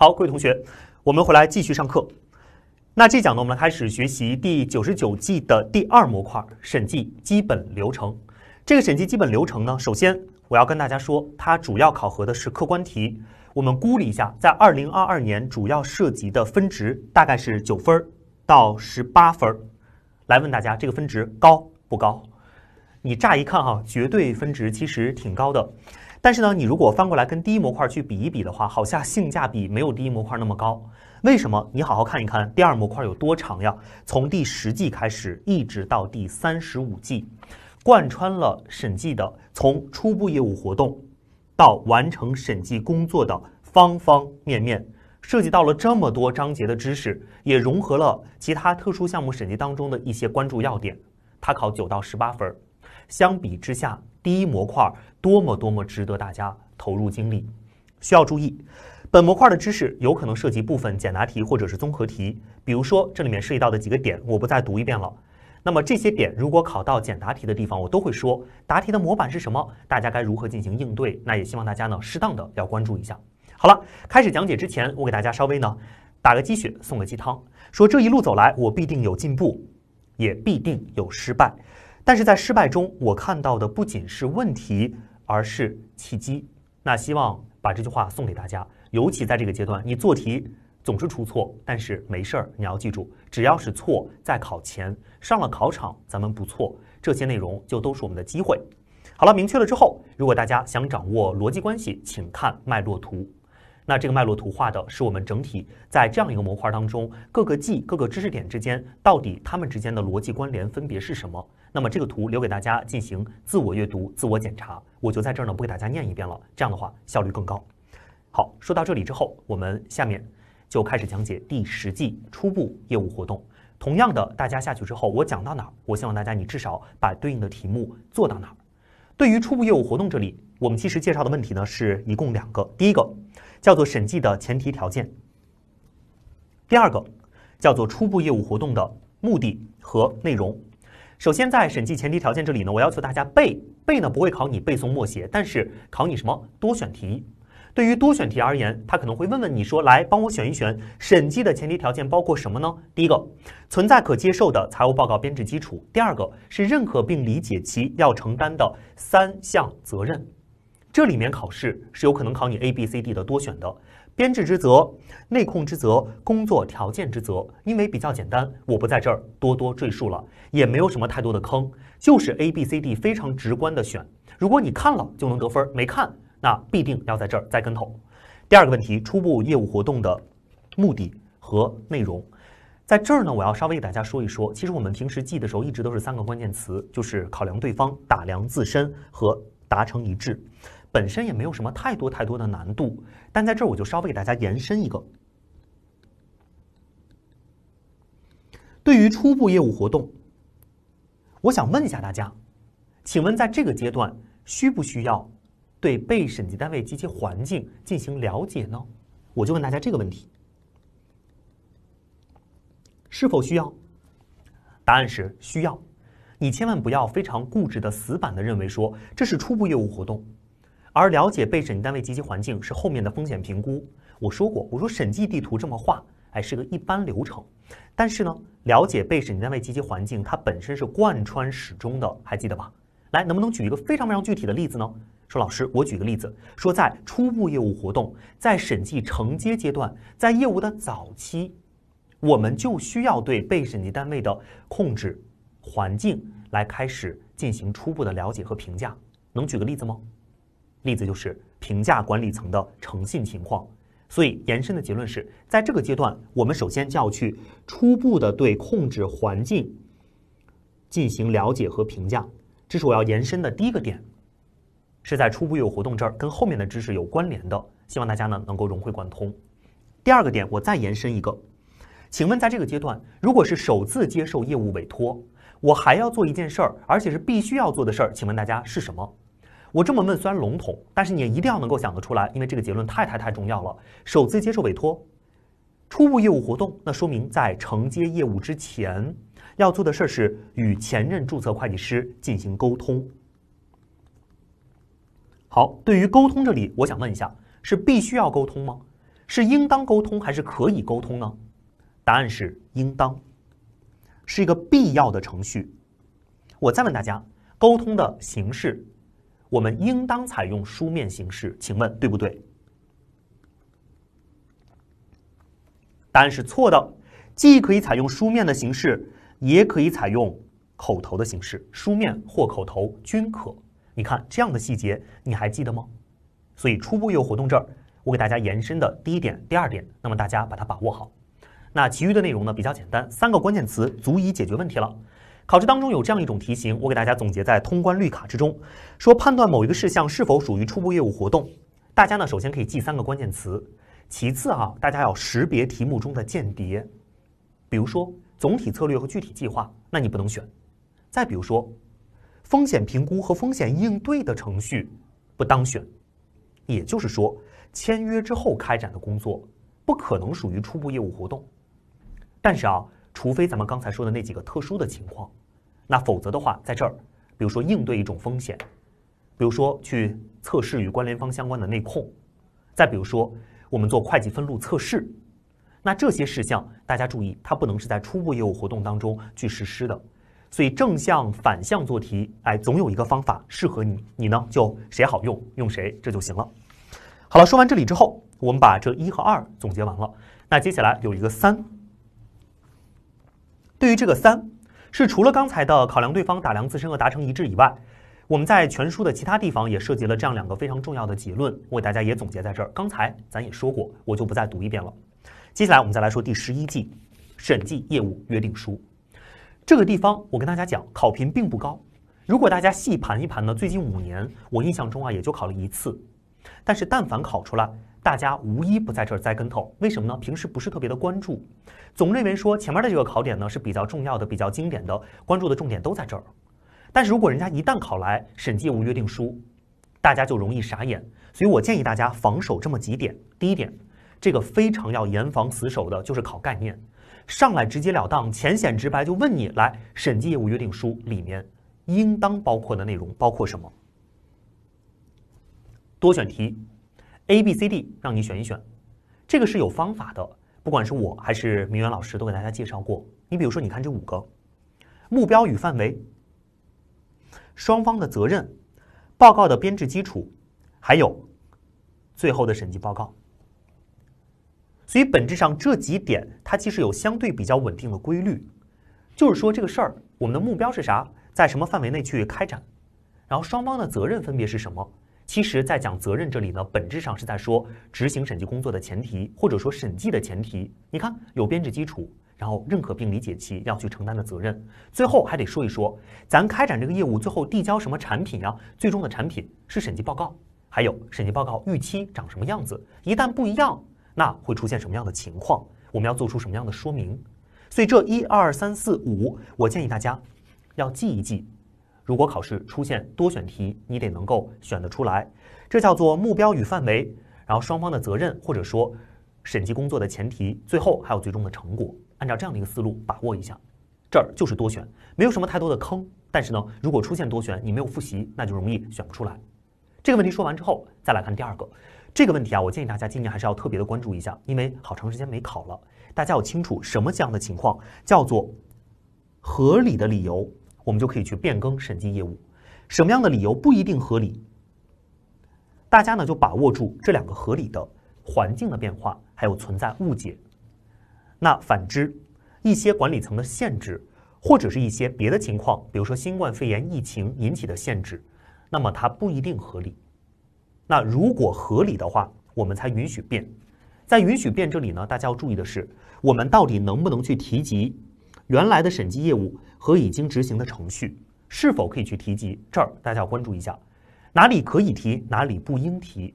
好，各位同学，我们回来继续上课。那这讲呢，我们来开始学习第九十九季的第二模块——审计基本流程。这个审计基本流程呢，首先我要跟大家说，它主要考核的是客观题。我们估了一下，在二零二二年主要涉及的分值大概是九分到十八分。来问大家，这个分值高不高？你乍一看哈，绝对分值其实挺高的。但是呢，你如果翻过来跟第一模块去比一比的话，好像性价比没有第一模块那么高。为什么？你好好看一看，第二模块有多长呀？从第十季开始一直到第三十五季，贯穿了审计的从初步业务活动到完成审计工作的方方面面，涉及到了这么多章节的知识，也融合了其他特殊项目审计当中的一些关注要点。它考九到十八分，相比之下，第一模块。多么多么值得大家投入精力。需要注意，本模块的知识有可能涉及部分简答题或者是综合题。比如说，这里面涉及到的几个点，我不再读一遍了。那么这些点如果考到简答题的地方，我都会说答题的模板是什么，大家该如何进行应对。那也希望大家呢适当的要关注一下。好了，开始讲解之前，我给大家稍微呢打个鸡血，送个鸡汤，说这一路走来，我必定有进步，也必定有失败。但是在失败中，我看到的不仅是问题。而是契机。那希望把这句话送给大家，尤其在这个阶段，你做题总是出错，但是没事儿，你要记住，只要是错，在考前上了考场，咱们不错。这些内容就都是我们的机会。好了，明确了之后，如果大家想掌握逻辑关系，请看脉络图。那这个脉络图画的是我们整体在这样一个模块当中，各个记、各个知识点之间到底它们之间的逻辑关联分别是什么。那么这个图留给大家进行自我阅读、自我检查，我就在这儿呢，不给大家念一遍了。这样的话效率更高。好，说到这里之后，我们下面就开始讲解第十季初步业务活动。同样的，大家下去之后，我讲到哪儿，我希望大家你至少把对应的题目做到哪儿。对于初步业务活动这里，我们其实介绍的问题呢是一共两个，第一个叫做审计的前提条件，第二个叫做初步业务活动的目的和内容。首先，在审计前提条件这里呢，我要求大家背背呢不会考你背诵默写，但是考你什么多选题。对于多选题而言，他可能会问问你说，来帮我选一选，审计的前提条件包括什么呢？第一个，存在可接受的财务报告编制基础；第二个是认可并理解其要承担的三项责任。这里面考试是有可能考你 A、B、C、D 的多选的。编制之责、内控之责、工作条件之责，因为比较简单，我不在这儿多多赘述了，也没有什么太多的坑，就是 A、B、C、D 非常直观的选。如果你看了就能得分，没看那必定要在这儿栽跟头。第二个问题，初步业务活动的目的和内容，在这儿呢，我要稍微给大家说一说。其实我们平时记的时候一直都是三个关键词，就是考量对方、打量自身和达成一致。本身也没有什么太多太多的难度，但在这儿我就稍微给大家延伸一个。对于初步业务活动，我想问一下大家，请问在这个阶段需不需要对被审计单位及其环境进行了解呢？我就问大家这个问题，是否需要？答案是需要。你千万不要非常固执的、死板的认为说这是初步业务活动。而了解被审计单位及其环境是后面的风险评估。我说过，我说审计地图这么画，哎，是个一般流程。但是呢，了解被审计单位及其环境，它本身是贯穿始终的，还记得吧？来，能不能举一个非常非常具体的例子呢？说老师，我举个例子，说在初步业务活动，在审计承接阶段，在业务的早期，我们就需要对被审计单位的控制环境来开始进行初步的了解和评价。能举个例子吗？例子就是评价管理层的诚信情况，所以延伸的结论是在这个阶段，我们首先就要去初步的对控制环境进行了解和评价。这是我要延伸的第一个点，是在初步业务活动这儿跟后面的知识有关联的，希望大家呢能够融会贯通。第二个点，我再延伸一个，请问在这个阶段，如果是首次接受业务委托，我还要做一件事儿，而且是必须要做的事儿，请问大家是什么？我这么问虽然笼统，但是你也一定要能够想得出来，因为这个结论太太太重要了。首次接受委托，初步业务活动，那说明在承接业务之前要做的事儿是与前任注册会计师进行沟通。好，对于沟通这里，我想问一下，是必须要沟通吗？是应当沟通还是可以沟通呢？答案是应当，是一个必要的程序。我再问大家，沟通的形式？我们应当采用书面形式，请问对不对？答案是错的，既可以采用书面的形式，也可以采用口头的形式，书面或口头均可。你看这样的细节你还记得吗？所以初步业务活动这儿，我给大家延伸的第一点、第二点，那么大家把它把握好。那其余的内容呢比较简单，三个关键词足以解决问题了。考试当中有这样一种题型，我给大家总结在通关绿卡之中，说判断某一个事项是否属于初步业务活动。大家呢首先可以记三个关键词，其次啊大家要识别题目中的间谍，比如说总体策略和具体计划，那你不能选；再比如说风险评估和风险应对的程序不当选，也就是说签约之后开展的工作不可能属于初步业务活动，但是啊。除非咱们刚才说的那几个特殊的情况，那否则的话，在这儿，比如说应对一种风险，比如说去测试与关联方相关的内控，再比如说我们做会计分录测试，那这些事项大家注意，它不能是在初步业务活动当中去实施的。所以正向反向做题，哎，总有一个方法适合你，你呢就谁好用用谁，这就行了。好了，说完这里之后，我们把这一和二总结完了，那接下来有一个三。对于这个三是除了刚才的考量对方、打量自身和达成一致以外，我们在全书的其他地方也涉及了这样两个非常重要的结论，我给大家也总结在这儿。刚才咱也说过，我就不再读一遍了。接下来我们再来说第十一季审计业务约定书这个地方，我跟大家讲，考评并不高。如果大家细盘一盘呢，最近五年我印象中啊也就考了一次，但是但凡考出来。大家无一不在这儿栽跟头，为什么呢？平时不是特别的关注，总认为说前面的这个考点呢是比较重要的、比较经典的，关注的重点都在这儿。但是如果人家一旦考来审计业务约定书，大家就容易傻眼。所以我建议大家防守这么几点：第一点，这个非常要严防死守的，就是考概念，上来直截了当、浅显直白就问你，来审计业务约定书里面应当包括的内容包括什么？多选题。A、B、C、D，让你选一选，这个是有方法的。不管是我还是明远老师，都给大家介绍过。你比如说，你看这五个目标与范围、双方的责任、报告的编制基础，还有最后的审计报告。所以本质上这几点，它其实有相对比较稳定的规律。就是说，这个事儿，我们的目标是啥？在什么范围内去开展？然后双方的责任分别是什么？其实，在讲责任这里呢，本质上是在说执行审计工作的前提，或者说审计的前提。你看，有编制基础，然后认可并理解其要去承担的责任。最后还得说一说，咱开展这个业务最后递交什么产品呀？最终的产品是审计报告，还有审计报告预期长什么样子？一旦不一样，那会出现什么样的情况？我们要做出什么样的说明？所以，这一二三四五，我建议大家要记一记。如果考试出现多选题，你得能够选得出来，这叫做目标与范围，然后双方的责任或者说审计工作的前提，最后还有最终的成果。按照这样的一个思路把握一下，这儿就是多选，没有什么太多的坑。但是呢，如果出现多选，你没有复习，那就容易选不出来。这个问题说完之后，再来看第二个这个问题啊，我建议大家今年还是要特别的关注一下，因为好长时间没考了，大家要清楚什么这样的情况叫做合理的理由。我们就可以去变更审计业务，什么样的理由不一定合理。大家呢就把握住这两个合理的环境的变化，还有存在误解。那反之，一些管理层的限制，或者是一些别的情况，比如说新冠肺炎疫情引起的限制，那么它不一定合理。那如果合理的话，我们才允许变。在允许变这里呢，大家要注意的是，我们到底能不能去提及？原来的审计业务和已经执行的程序是否可以去提及？这儿大家要关注一下，哪里可以提，哪里不应提。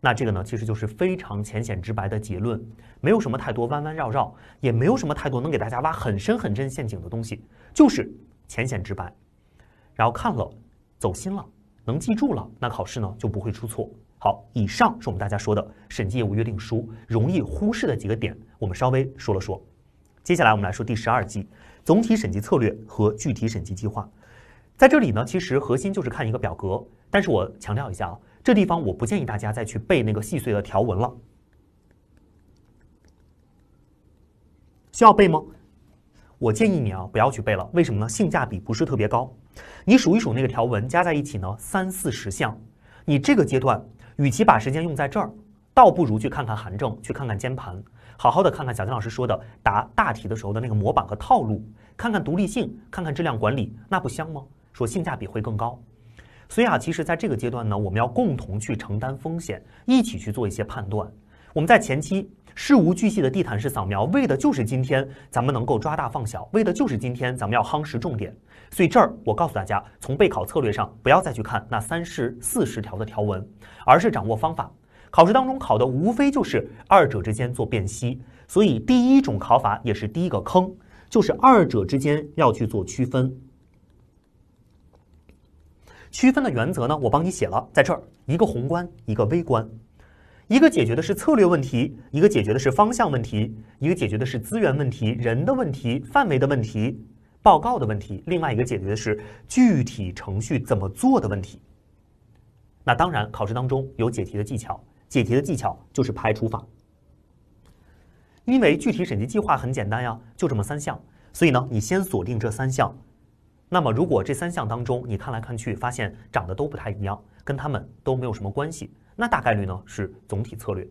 那这个呢，其实就是非常浅显直白的结论，没有什么太多弯弯绕绕，也没有什么太多能给大家挖很深很深陷阱的东西，就是浅显直白。然后看了，走心了，能记住了，那考试呢就不会出错。好，以上是我们大家说的审计业务约定书容易忽视的几个点，我们稍微说了说。接下来我们来说第十二季总体审计策略和具体审计计划，在这里呢，其实核心就是看一个表格。但是我强调一下啊，这地方我不建议大家再去背那个细碎的条文了。需要背吗？我建议你啊，不要去背了。为什么呢？性价比不是特别高。你数一数那个条文加在一起呢，三四十项。你这个阶段，与其把时间用在这儿，倒不如去看看函证，去看看监盘。好好的看看小金老师说的答大题的时候的那个模板和套路，看看独立性，看看质量管理，那不香吗？说性价比会更高。所以啊，其实，在这个阶段呢，我们要共同去承担风险，一起去做一些判断。我们在前期事无巨细的地毯式扫描，为的就是今天咱们能够抓大放小，为的就是今天咱们要夯实重点。所以这儿，我告诉大家，从备考策略上，不要再去看那三十、四十条的条文，而是掌握方法。考试当中考的无非就是二者之间做辨析，所以第一种考法也是第一个坑，就是二者之间要去做区分。区分的原则呢，我帮你写了，在这儿一个宏观，一个微观，一个解决的是策略问题，一个解决的是方向问题，一个解决的是资源问题、人的问题、范围的问题、报告的问题，另外一个解决的是具体程序怎么做的问题。那当然，考试当中有解题的技巧。解题的技巧就是排除法，因为具体审计计划很简单呀，就这么三项，所以呢，你先锁定这三项。那么，如果这三项当中你看来看去发现长得都不太一样，跟他们都没有什么关系，那大概率呢是总体策略。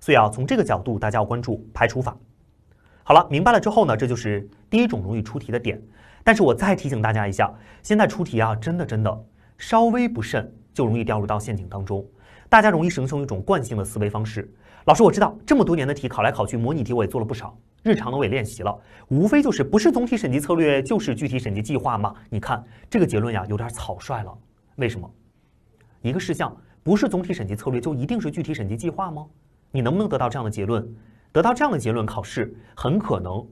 所以啊，从这个角度，大家要关注排除法。好了，明白了之后呢，这就是第一种容易出题的点。但是我再提醒大家一下，现在出题啊，真的真的稍微不慎就容易掉入到陷阱当中。大家容易形成一种惯性的思维方式。老师，我知道这么多年的题考来考去，模拟题我也做了不少，日常的我也练习了，无非就是不是总体审计策略就是具体审计计划嘛。你看这个结论呀，有点草率了。为什么？一个事项不是总体审计策略就一定是具体审计计划吗？你能不能得到这样的结论？得到这样的结论，考试很可能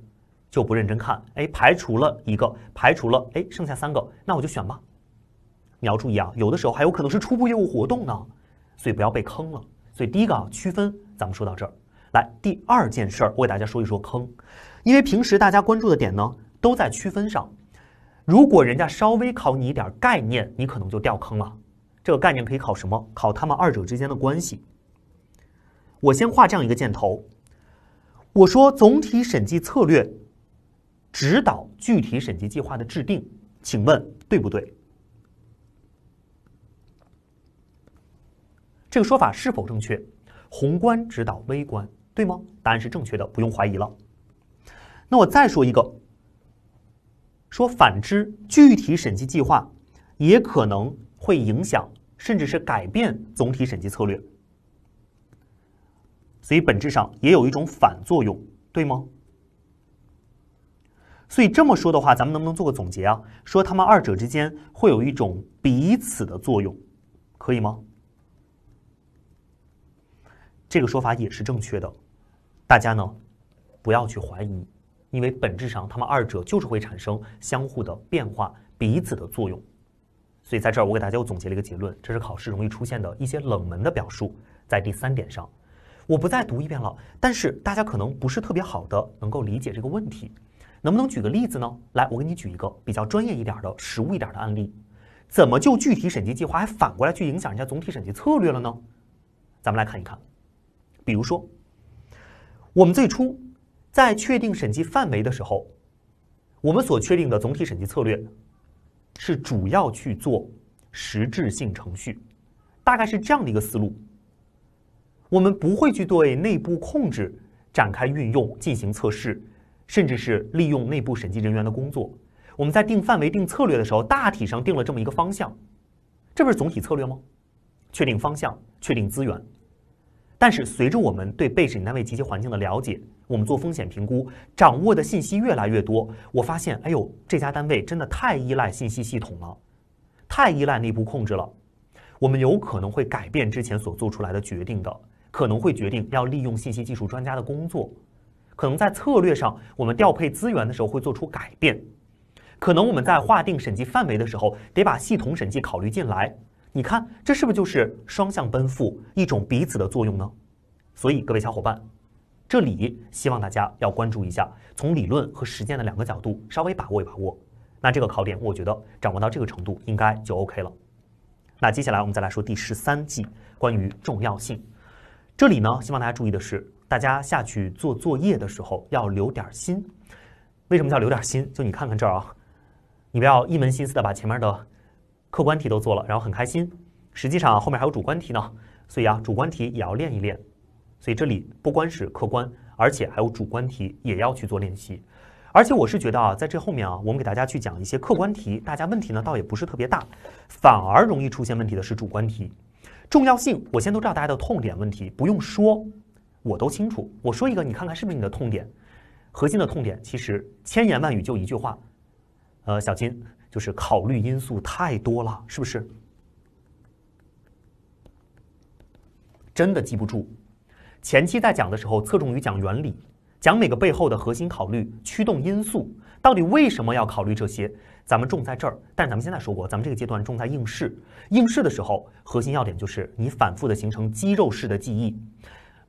就不认真看。哎，排除了一个，排除了，哎，剩下三个，那我就选吧。你要注意啊，有的时候还有可能是初步业务活动呢。所以不要被坑了。所以第一个啊，区分，咱们说到这儿。来，第二件事儿，我给大家说一说坑。因为平时大家关注的点呢，都在区分上。如果人家稍微考你一点概念，你可能就掉坑了。这个概念可以考什么？考他们二者之间的关系。我先画这样一个箭头。我说总体审计策略指导具体审计计划的制定，请问对不对？这个说法是否正确？宏观指导微观，对吗？答案是正确的，不用怀疑了。那我再说一个，说反之，具体审计计划也可能会影响，甚至是改变总体审计策略，所以本质上也有一种反作用，对吗？所以这么说的话，咱们能不能做个总结啊？说他们二者之间会有一种彼此的作用，可以吗？这个说法也是正确的，大家呢不要去怀疑，因为本质上他们二者就是会产生相互的变化、彼此的作用。所以在这儿我给大家又总结了一个结论，这是考试容易出现的一些冷门的表述，在第三点上，我不再读一遍了。但是大家可能不是特别好的能够理解这个问题，能不能举个例子呢？来，我给你举一个比较专业一点的、实务一点的案例，怎么就具体审计计划还反过来去影响人家总体审计策略了呢？咱们来看一看。比如说，我们最初在确定审计范围的时候，我们所确定的总体审计策略是主要去做实质性程序，大概是这样的一个思路。我们不会去对内部控制展开运用进行测试，甚至是利用内部审计人员的工作。我们在定范围、定策略的时候，大体上定了这么一个方向，这不是总体策略吗？确定方向，确定资源。但是随着我们对被审计单位及其环境的了解，我们做风险评估掌握的信息越来越多。我发现，哎呦，这家单位真的太依赖信息系统了，太依赖内部控制了。我们有可能会改变之前所做出来的决定的，可能会决定要利用信息技术专家的工作，可能在策略上我们调配资源的时候会做出改变，可能我们在划定审计范围的时候得把系统审计考虑进来。你看，这是不是就是双向奔赴一种彼此的作用呢？所以各位小伙伴，这里希望大家要关注一下，从理论和实践的两个角度稍微把握一把握。那这个考点，我觉得掌握到这个程度应该就 OK 了。那接下来我们再来说第十三季关于重要性。这里呢，希望大家注意的是，大家下去做作业的时候要留点心。为什么叫留点心？就你看看这儿啊，你不要一门心思的把前面的。客观题都做了，然后很开心。实际上后面还有主观题呢，所以啊，主观题也要练一练。所以这里不光是客观，而且还有主观题也要去做练习。而且我是觉得啊，在这后面啊，我们给大家去讲一些客观题，大家问题呢倒也不是特别大，反而容易出现问题的是主观题。重要性，我先都知道大家的痛点问题，不用说，我都清楚。我说一个，你看看是不是你的痛点？核心的痛点其实千言万语就一句话，呃，小金。就是考虑因素太多了，是不是？真的记不住。前期在讲的时候，侧重于讲原理，讲每个背后的核心考虑、驱动因素，到底为什么要考虑这些？咱们重在这儿。但咱们现在说过，咱们这个阶段重在应试。应试的时候，核心要点就是你反复的形成肌肉式的记忆。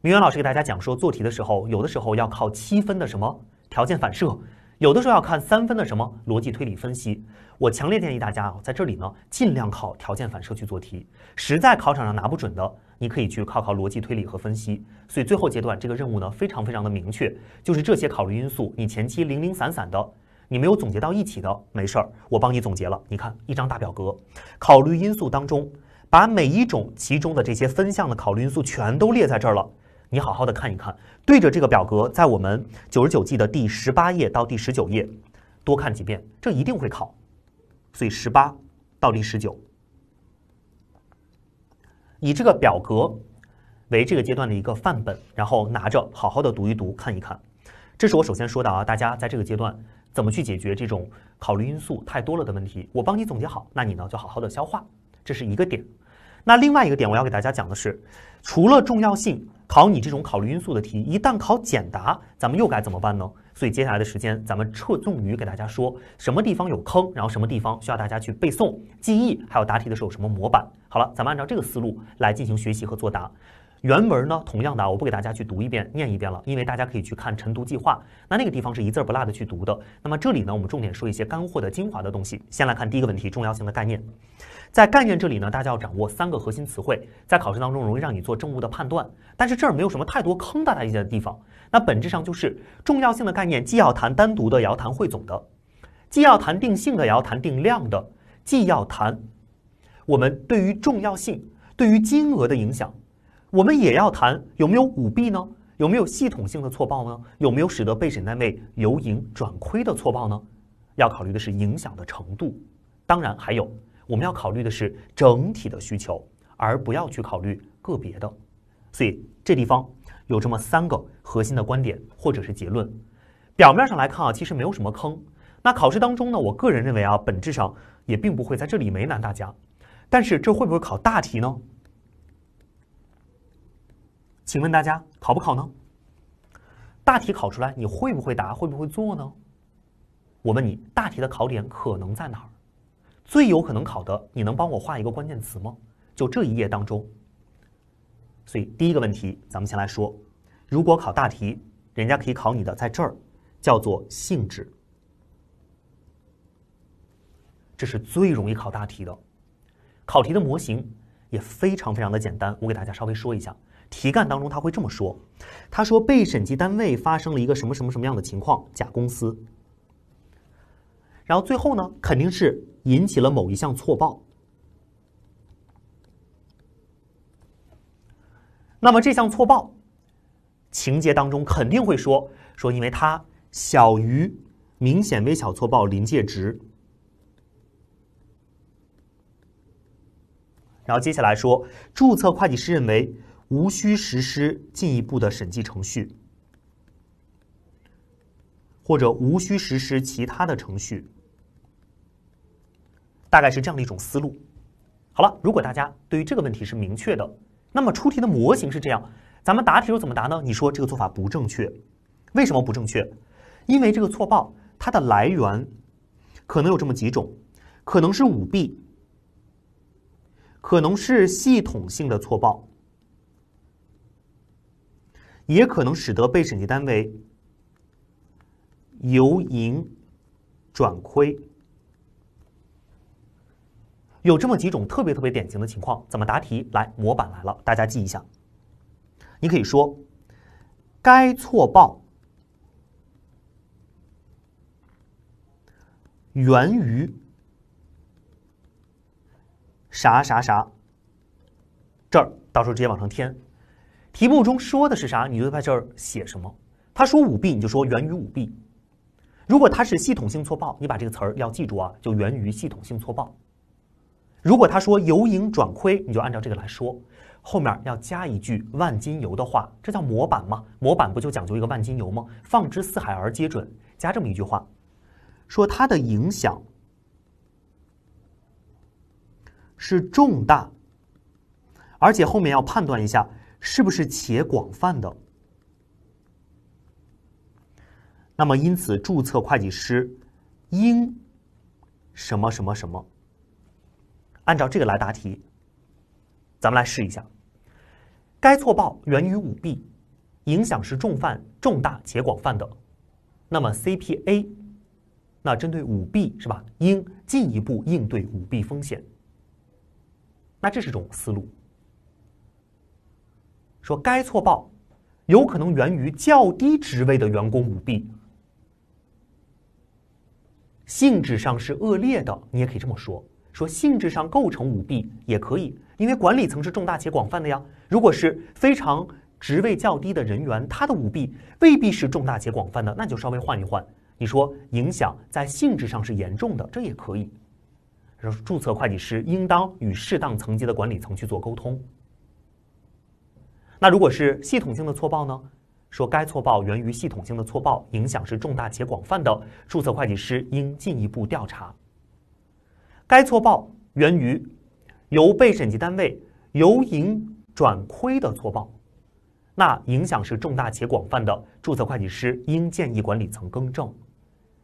明远老师给大家讲说，做题的时候，有的时候要靠七分的什么条件反射，有的时候要看三分的什么逻辑推理分析。我强烈建议大家啊，在这里呢，尽量靠条件反射去做题。实在考场上拿不准的，你可以去靠靠逻辑推理和分析。所以最后阶段，这个任务呢，非常非常的明确，就是这些考虑因素，你前期零零散散的，你没有总结到一起的，没事儿，我帮你总结了。你看一张大表格，考虑因素当中，把每一种其中的这些分项的考虑因素全都列在这儿了。你好好的看一看，对着这个表格，在我们九十九计的第十八页到第十九页多看几遍，这一定会考。所以十八到第十九，以这个表格为这个阶段的一个范本，然后拿着好好的读一读，看一看。这是我首先说的啊，大家在这个阶段怎么去解决这种考虑因素太多了的问题？我帮你总结好，那你呢就好好的消化，这是一个点。那另外一个点，我要给大家讲的是，除了重要性考你这种考虑因素的题，一旦考简答，咱们又该怎么办呢？所以接下来的时间，咱们侧重于给大家说什么地方有坑，然后什么地方需要大家去背诵、记忆，还有答题的时候有什么模板。好了，咱们按照这个思路来进行学习和作答。原文呢，同样的啊，我不给大家去读一遍、念一遍了，因为大家可以去看晨读计划。那那个地方是一字儿不落的去读的。那么这里呢，我们重点说一些干货的、精华的东西。先来看第一个问题：重要性的概念。在概念这里呢，大家要掌握三个核心词汇，在考试当中容易让你做正误的判断。但是这儿没有什么太多坑大家的地方。那本质上就是重要性的概念，既要谈单独的，也要谈汇总的；既要谈定性的，也要谈定量的；既要谈我们对于重要性、对于金额的影响。我们也要谈有没有舞弊呢？有没有系统性的错报呢？有没有使得被审单位由盈转亏的错报呢？要考虑的是影响的程度。当然还有，我们要考虑的是整体的需求，而不要去考虑个别的。所以这地方有这么三个核心的观点或者是结论。表面上来看啊，其实没有什么坑。那考试当中呢，我个人认为啊，本质上也并不会在这里为难大家。但是这会不会考大题呢？请问大家考不考呢？大题考出来你会不会答，会不会做呢？我问你，大题的考点可能在哪儿？最有可能考的，你能帮我画一个关键词吗？就这一页当中。所以第一个问题，咱们先来说，如果考大题，人家可以考你的在这儿，叫做性质，这是最容易考大题的，考题的模型也非常非常的简单，我给大家稍微说一下。题干当中他会这么说，他说被审计单位发生了一个什么什么什么样的情况，甲公司。然后最后呢，肯定是引起了某一项错报。那么这项错报情节当中肯定会说，说因为它小于明显微小错报临界值。然后接下来说，注册会计师认为。无需实施进一步的审计程序，或者无需实施其他的程序，大概是这样的一种思路。好了，如果大家对于这个问题是明确的，那么出题的模型是这样，咱们答题时候怎么答呢？你说这个做法不正确，为什么不正确？因为这个错报它的来源可能有这么几种，可能是舞弊，可能是系统性的错报。也可能使得被审计单位由盈转亏，有这么几种特别特别典型的情况。怎么答题？来，模板来了，大家记一下。你可以说，该错报源于啥啥啥，这儿到时候直接往上添，题目中说的是啥，你就在这儿写什么。他说舞弊，你就说源于舞弊；如果他是系统性错报，你把这个词儿要记住啊，就源于系统性错报。如果他说由盈转亏，你就按照这个来说，后面要加一句“万金油”的话，这叫模板嘛？模板不就讲究一个万金油吗？放之四海而皆准，加这么一句话，说它的影响是重大，而且后面要判断一下。是不是且广泛的？那么，因此注册会计师应什么什么什么？按照这个来答题，咱们来试一下。该错报源于舞弊，影响是重犯、重大且广泛的。那么，CPA 那针对舞弊是吧？应进一步应对舞弊风险。那这是种思路。说该错报有可能源于较低职位的员工舞弊，性质上是恶劣的，你也可以这么说。说性质上构成舞弊也可以，因为管理层是重大且广泛的呀。如果是非常职位较低的人员，他的舞弊未必是重大且广泛的，那就稍微换一换。你说影响在性质上是严重的，这也可以。说注册会计师应当与适当层级的管理层去做沟通。那如果是系统性的错报呢？说该错报源于系统性的错报，影响是重大且广泛的，注册会计师应进一步调查。该错报源于由被审计单位由盈转亏的错报，那影响是重大且广泛的，注册会计师应建议管理层更正。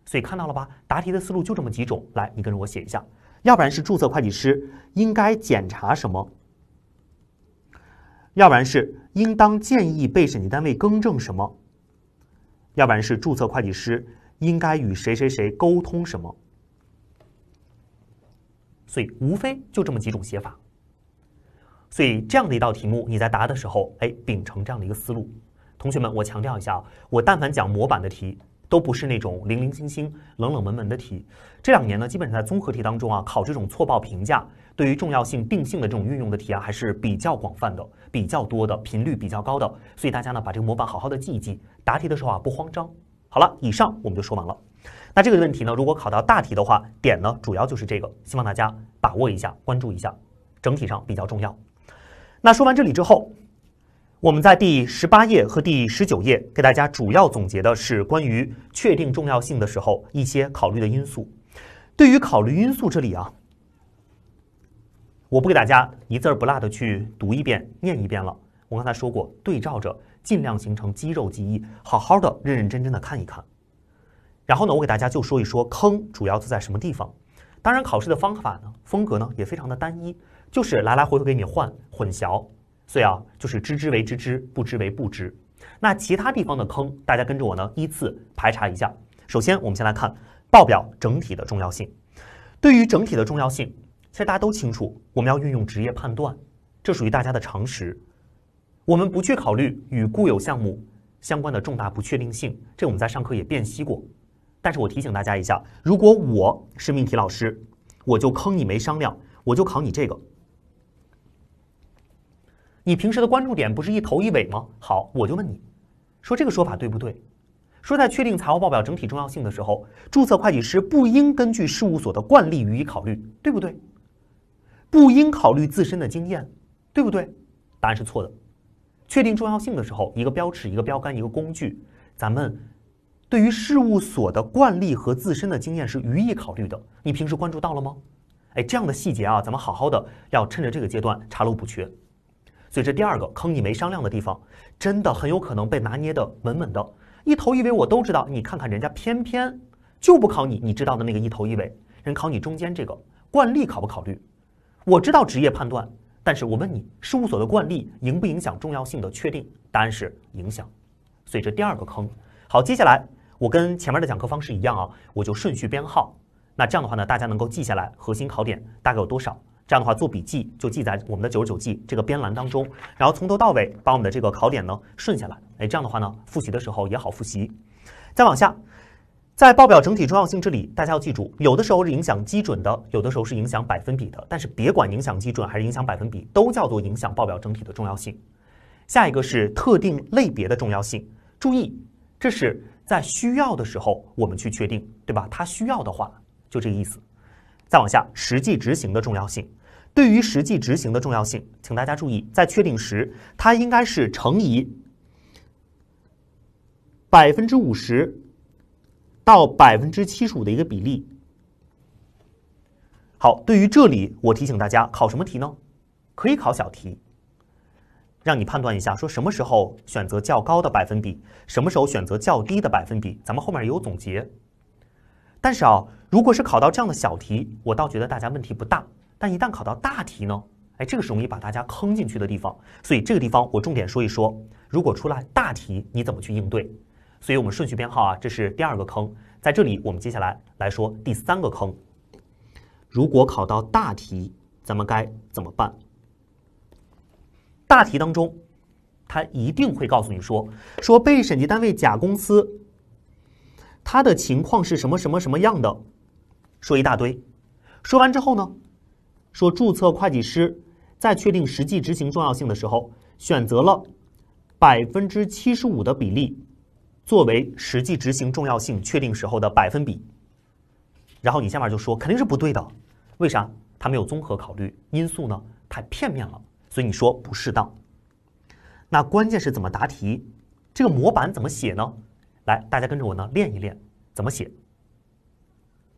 所以看到了吧？答题的思路就这么几种。来，你跟着我写一下。要不然是注册会计师应该检查什么？要不然是。应当建议被审计单位更正什么？要不然，是注册会计师应该与谁谁谁沟通什么？所以，无非就这么几种写法。所以，这样的一道题目，你在答的时候，哎，秉承这样的一个思路。同学们，我强调一下啊，我但凡讲模板的题。都不是那种零零星星、冷冷门门的题。这两年呢，基本上在综合题当中啊，考这种错报评价对于重要性定性的这种运用的题啊，还是比较广泛的、比较多的、频率比较高的。所以大家呢，把这个模板好好的记一记，答题的时候啊，不慌张。好了，以上我们就说完了。那这个问题呢，如果考到大题的话，点呢主要就是这个，希望大家把握一下、关注一下，整体上比较重要。那说完这里之后。我们在第十八页和第十九页给大家主要总结的是关于确定重要性的时候一些考虑的因素。对于考虑因素这里啊，我不给大家一字儿不落的去读一遍、念一遍了。我刚才说过，对照着尽量形成肌肉记忆，好好的、认认真真的看一看。然后呢，我给大家就说一说坑主要在什么地方。当然，考试的方法呢、风格呢也非常的单一，就是来来回回给你换混淆。所以啊，就是知之为知之，不知为不知。那其他地方的坑，大家跟着我呢，依次排查一下。首先，我们先来看报表整体的重要性。对于整体的重要性，其实大家都清楚，我们要运用职业判断，这属于大家的常识。我们不去考虑与固有项目相关的重大不确定性，这我们在上课也辨析过。但是我提醒大家一下，如果我是命题老师，我就坑你没商量，我就考你这个。你平时的关注点不是一头一尾吗？好，我就问你，说这个说法对不对？说在确定财务报表整体重要性的时候，注册会计师不应根据事务所的惯例予以考虑，对不对？不应考虑自身的经验，对不对？答案是错的。确定重要性的时候，一个标尺、一个标杆、一个工具，咱们对于事务所的惯例和自身的经验是予以考虑的。你平时关注到了吗？哎，这样的细节啊，咱们好好的要趁着这个阶段查漏补缺。所以这第二个坑你没商量的地方，真的很有可能被拿捏的稳稳的。一头一尾我都知道，你看看人家偏偏就不考你，你知道的那个一头一尾，人考你中间这个惯例考不考虑？我知道职业判断，但是我问你，事务所的惯例影不影响重要性的确定？答案是影响。所以这第二个坑，好，接下来我跟前面的讲课方式一样啊，我就顺序编号。那这样的话呢，大家能够记下来核心考点大概有多少？这样的话，做笔记就记在我们的九十九记这个编栏当中，然后从头到尾把我们的这个考点呢顺下来，哎，这样的话呢，复习的时候也好复习。再往下，在报表整体重要性这里，大家要记住，有的时候是影响基准的，有的时候是影响百分比的，但是别管影响基准还是影响百分比，都叫做影响报表整体的重要性。下一个是特定类别的重要性，注意这是在需要的时候我们去确定，对吧？它需要的话，就这个意思。再往下，实际执行的重要性。对于实际执行的重要性，请大家注意，在确定时，它应该是乘以百分之五十到百分之七十五的一个比例。好，对于这里，我提醒大家，考什么题呢？可以考小题，让你判断一下，说什么时候选择较高的百分比，什么时候选择较低的百分比。咱们后面也有总结。但是啊，如果是考到这样的小题，我倒觉得大家问题不大。但一旦考到大题呢？哎，这个是容易把大家坑进去的地方，所以这个地方我重点说一说，如果出来大题，你怎么去应对？所以我们顺序编号啊，这是第二个坑，在这里我们接下来来说第三个坑，如果考到大题，咱们该怎么办？大题当中，他一定会告诉你说，说被审计单位甲公司，他的情况是什么什么什么样的，说一大堆，说完之后呢？说注册会计师在确定实际执行重要性的时候，选择了百分之七十五的比例作为实际执行重要性确定时候的百分比，然后你下面就说肯定是不对的，为啥？他没有综合考虑因素呢？太片面了，所以你说不适当。那关键是怎么答题？这个模板怎么写呢？来，大家跟着我呢练一练怎么写。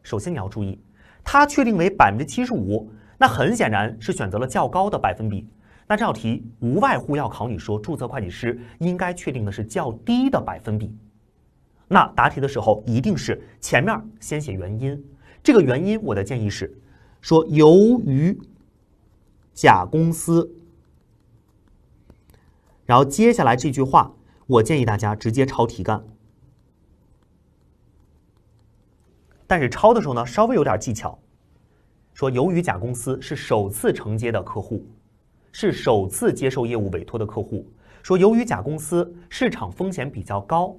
首先你要注意，它确定为百分之七十五。那很显然是选择了较高的百分比。那这道题无外乎要考你说注册会计师应该确定的是较低的百分比。那答题的时候一定是前面先写原因，这个原因我的建议是说由于甲公司。然后接下来这句话，我建议大家直接抄题干，但是抄的时候呢，稍微有点技巧。说由于甲公司是首次承接的客户，是首次接受业务委托的客户。说由于甲公司市场风险比较高，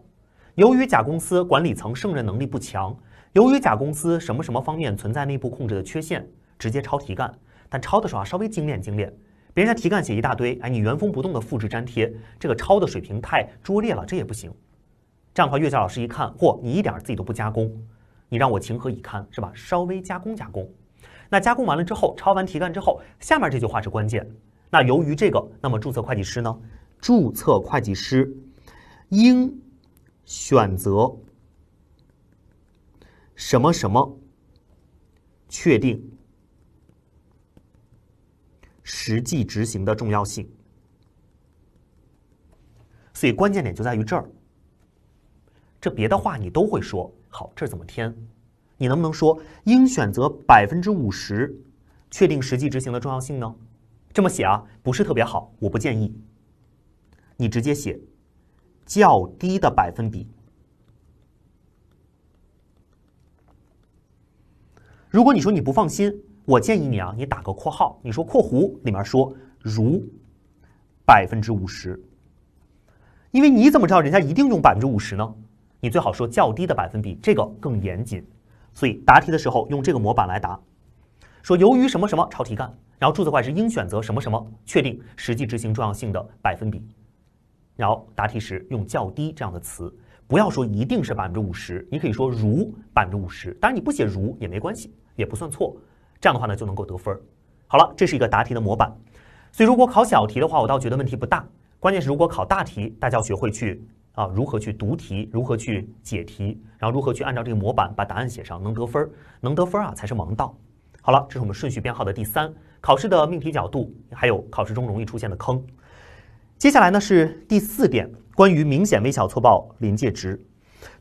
由于甲公司管理层胜任能力不强，由于甲公司什么什么方面存在内部控制的缺陷，直接抄题干，但抄的时候啊，稍微精炼精炼。别人家题干写一大堆，哎，你原封不动的复制粘贴，这个抄的水平太拙劣了，这也不行。这样的话，阅卷老师一看，嚯，你一点自己都不加工，你让我情何以堪，是吧？稍微加工加工。那加工完了之后，抄完题干之后，下面这句话是关键。那由于这个，那么注册会计师呢？注册会计师应选择什么什么确定实际执行的重要性。所以关键点就在于这儿。这别的话你都会说，好，这怎么填？你能不能说应选择百分之五十确定实际执行的重要性呢？这么写啊，不是特别好，我不建议。你直接写较低的百分比。如果你说你不放心，我建议你啊，你打个括号，你说括弧里面说如百分之五十。因为你怎么知道人家一定用百分之五十呢？你最好说较低的百分比，这个更严谨。所以答题的时候用这个模板来答，说由于什么什么抄题干，然后注册块是应选择什么什么确定实际执行重要性的百分比，然后答题时用较低这样的词，不要说一定是百分之五十，你可以说如百分之五十，当然你不写如也没关系，也不算错，这样的话呢就能够得分。好了，这是一个答题的模板，所以如果考小题的话，我倒觉得问题不大，关键是如果考大题，大家要学会去。啊，如何去读题？如何去解题？然后如何去按照这个模板把答案写上？能得分儿，能得分儿啊，才是王道。好了，这是我们顺序编号的第三，考试的命题角度，还有考试中容易出现的坑。接下来呢是第四点，关于明显微小错报临界值。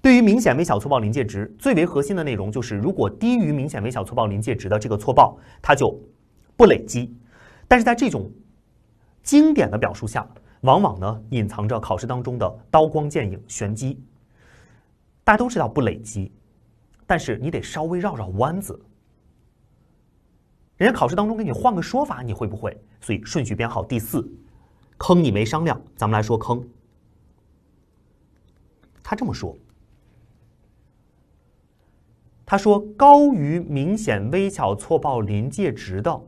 对于明显微小错报临界值，最为核心的内容就是，如果低于明显微小错报临界值的这个错报，它就不累积。但是在这种经典的表述下。往往呢，隐藏着考试当中的刀光剑影、玄机。大家都知道不累积，但是你得稍微绕绕弯子。人家考试当中给你换个说法，你会不会？所以顺序编号第四，坑你没商量。咱们来说坑。他这么说，他说高于明显微小错报临界值的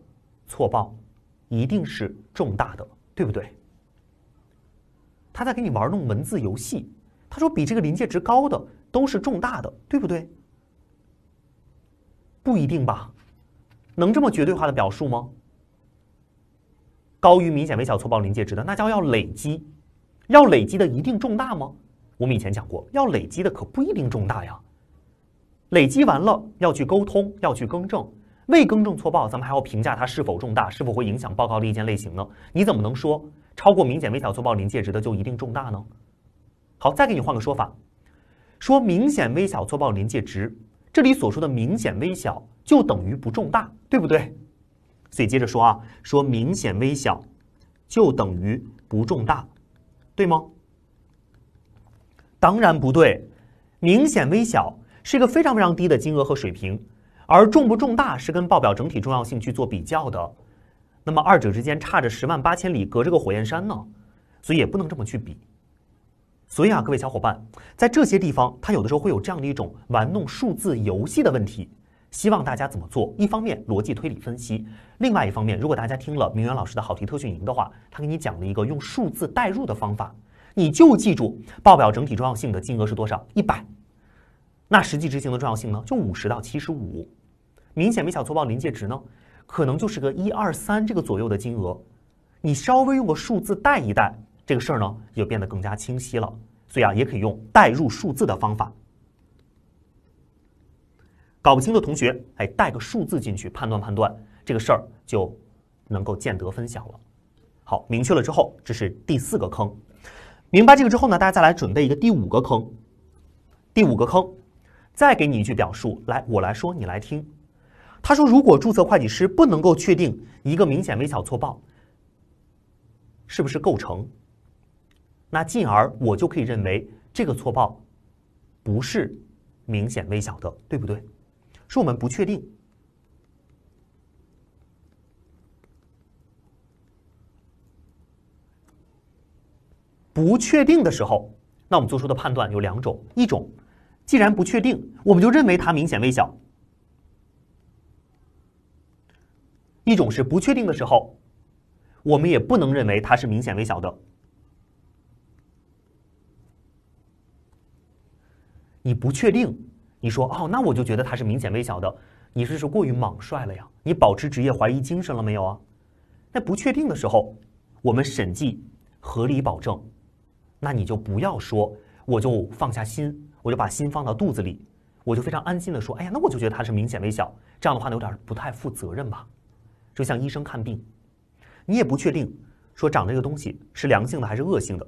错报一定是重大的，对不对？他在给你玩弄文字游戏。他说比这个临界值高的都是重大的，对不对？不一定吧，能这么绝对化的表述吗？高于明显微小错报临界值的，那叫要累积，要累积的一定重大吗？我们以前讲过，要累积的可不一定重大呀。累积完了要去沟通，要去更正，未更正错报，咱们还要评价它是否重大，是否会影响报告的意见类型呢？你怎么能说？超过明显微小错报临界值的就一定重大呢？好，再给你换个说法，说明显微小错报临界值，这里所说的明显微小就等于不重大，对不对？所以接着说啊，说明显微小就等于不重大，对吗？当然不对，明显微小是一个非常非常低的金额和水平，而重不重大是跟报表整体重要性去做比较的。那么二者之间差着十万八千里，隔着个火焰山呢，所以也不能这么去比。所以啊，各位小伙伴，在这些地方，他有的时候会有这样的一种玩弄数字游戏的问题。希望大家怎么做？一方面逻辑推理分析，另外一方面，如果大家听了明远老师的好题特训营的话，他给你讲了一个用数字代入的方法，你就记住报表整体重要性的金额是多少，一百。那实际执行的重要性呢，就五十到七十五，明显没小错报临界值呢。可能就是个一二三这个左右的金额，你稍微用个数字代一代，这个事儿呢也变得更加清晰了。所以啊，也可以用代入数字的方法。搞不清的同学，哎，带个数字进去判断判断，这个事儿就能够见得分享了。好，明确了之后，这是第四个坑。明白这个之后呢，大家再来准备一个第五个坑。第五个坑，再给你一句表述，来，我来说，你来听。他说：“如果注册会计师不能够确定一个明显微小错报是不是构成，那进而我就可以认为这个错报不是明显微小的，对不对？说我们不确定，不确定的时候，那我们做出的判断有两种：一种，既然不确定，我们就认为它明显微小。”一种是不确定的时候，我们也不能认为它是明显微小的。你不确定，你说哦，那我就觉得它是明显微小的，你是是过于莽帅了呀？你保持职业怀疑精神了没有啊？在不确定的时候，我们审计合理保证，那你就不要说，我就放下心，我就把心放到肚子里，我就非常安心的说，哎呀，那我就觉得它是明显微小，这样的话呢，有点不太负责任吧。就像医生看病，你也不确定说长这个东西是良性的还是恶性的，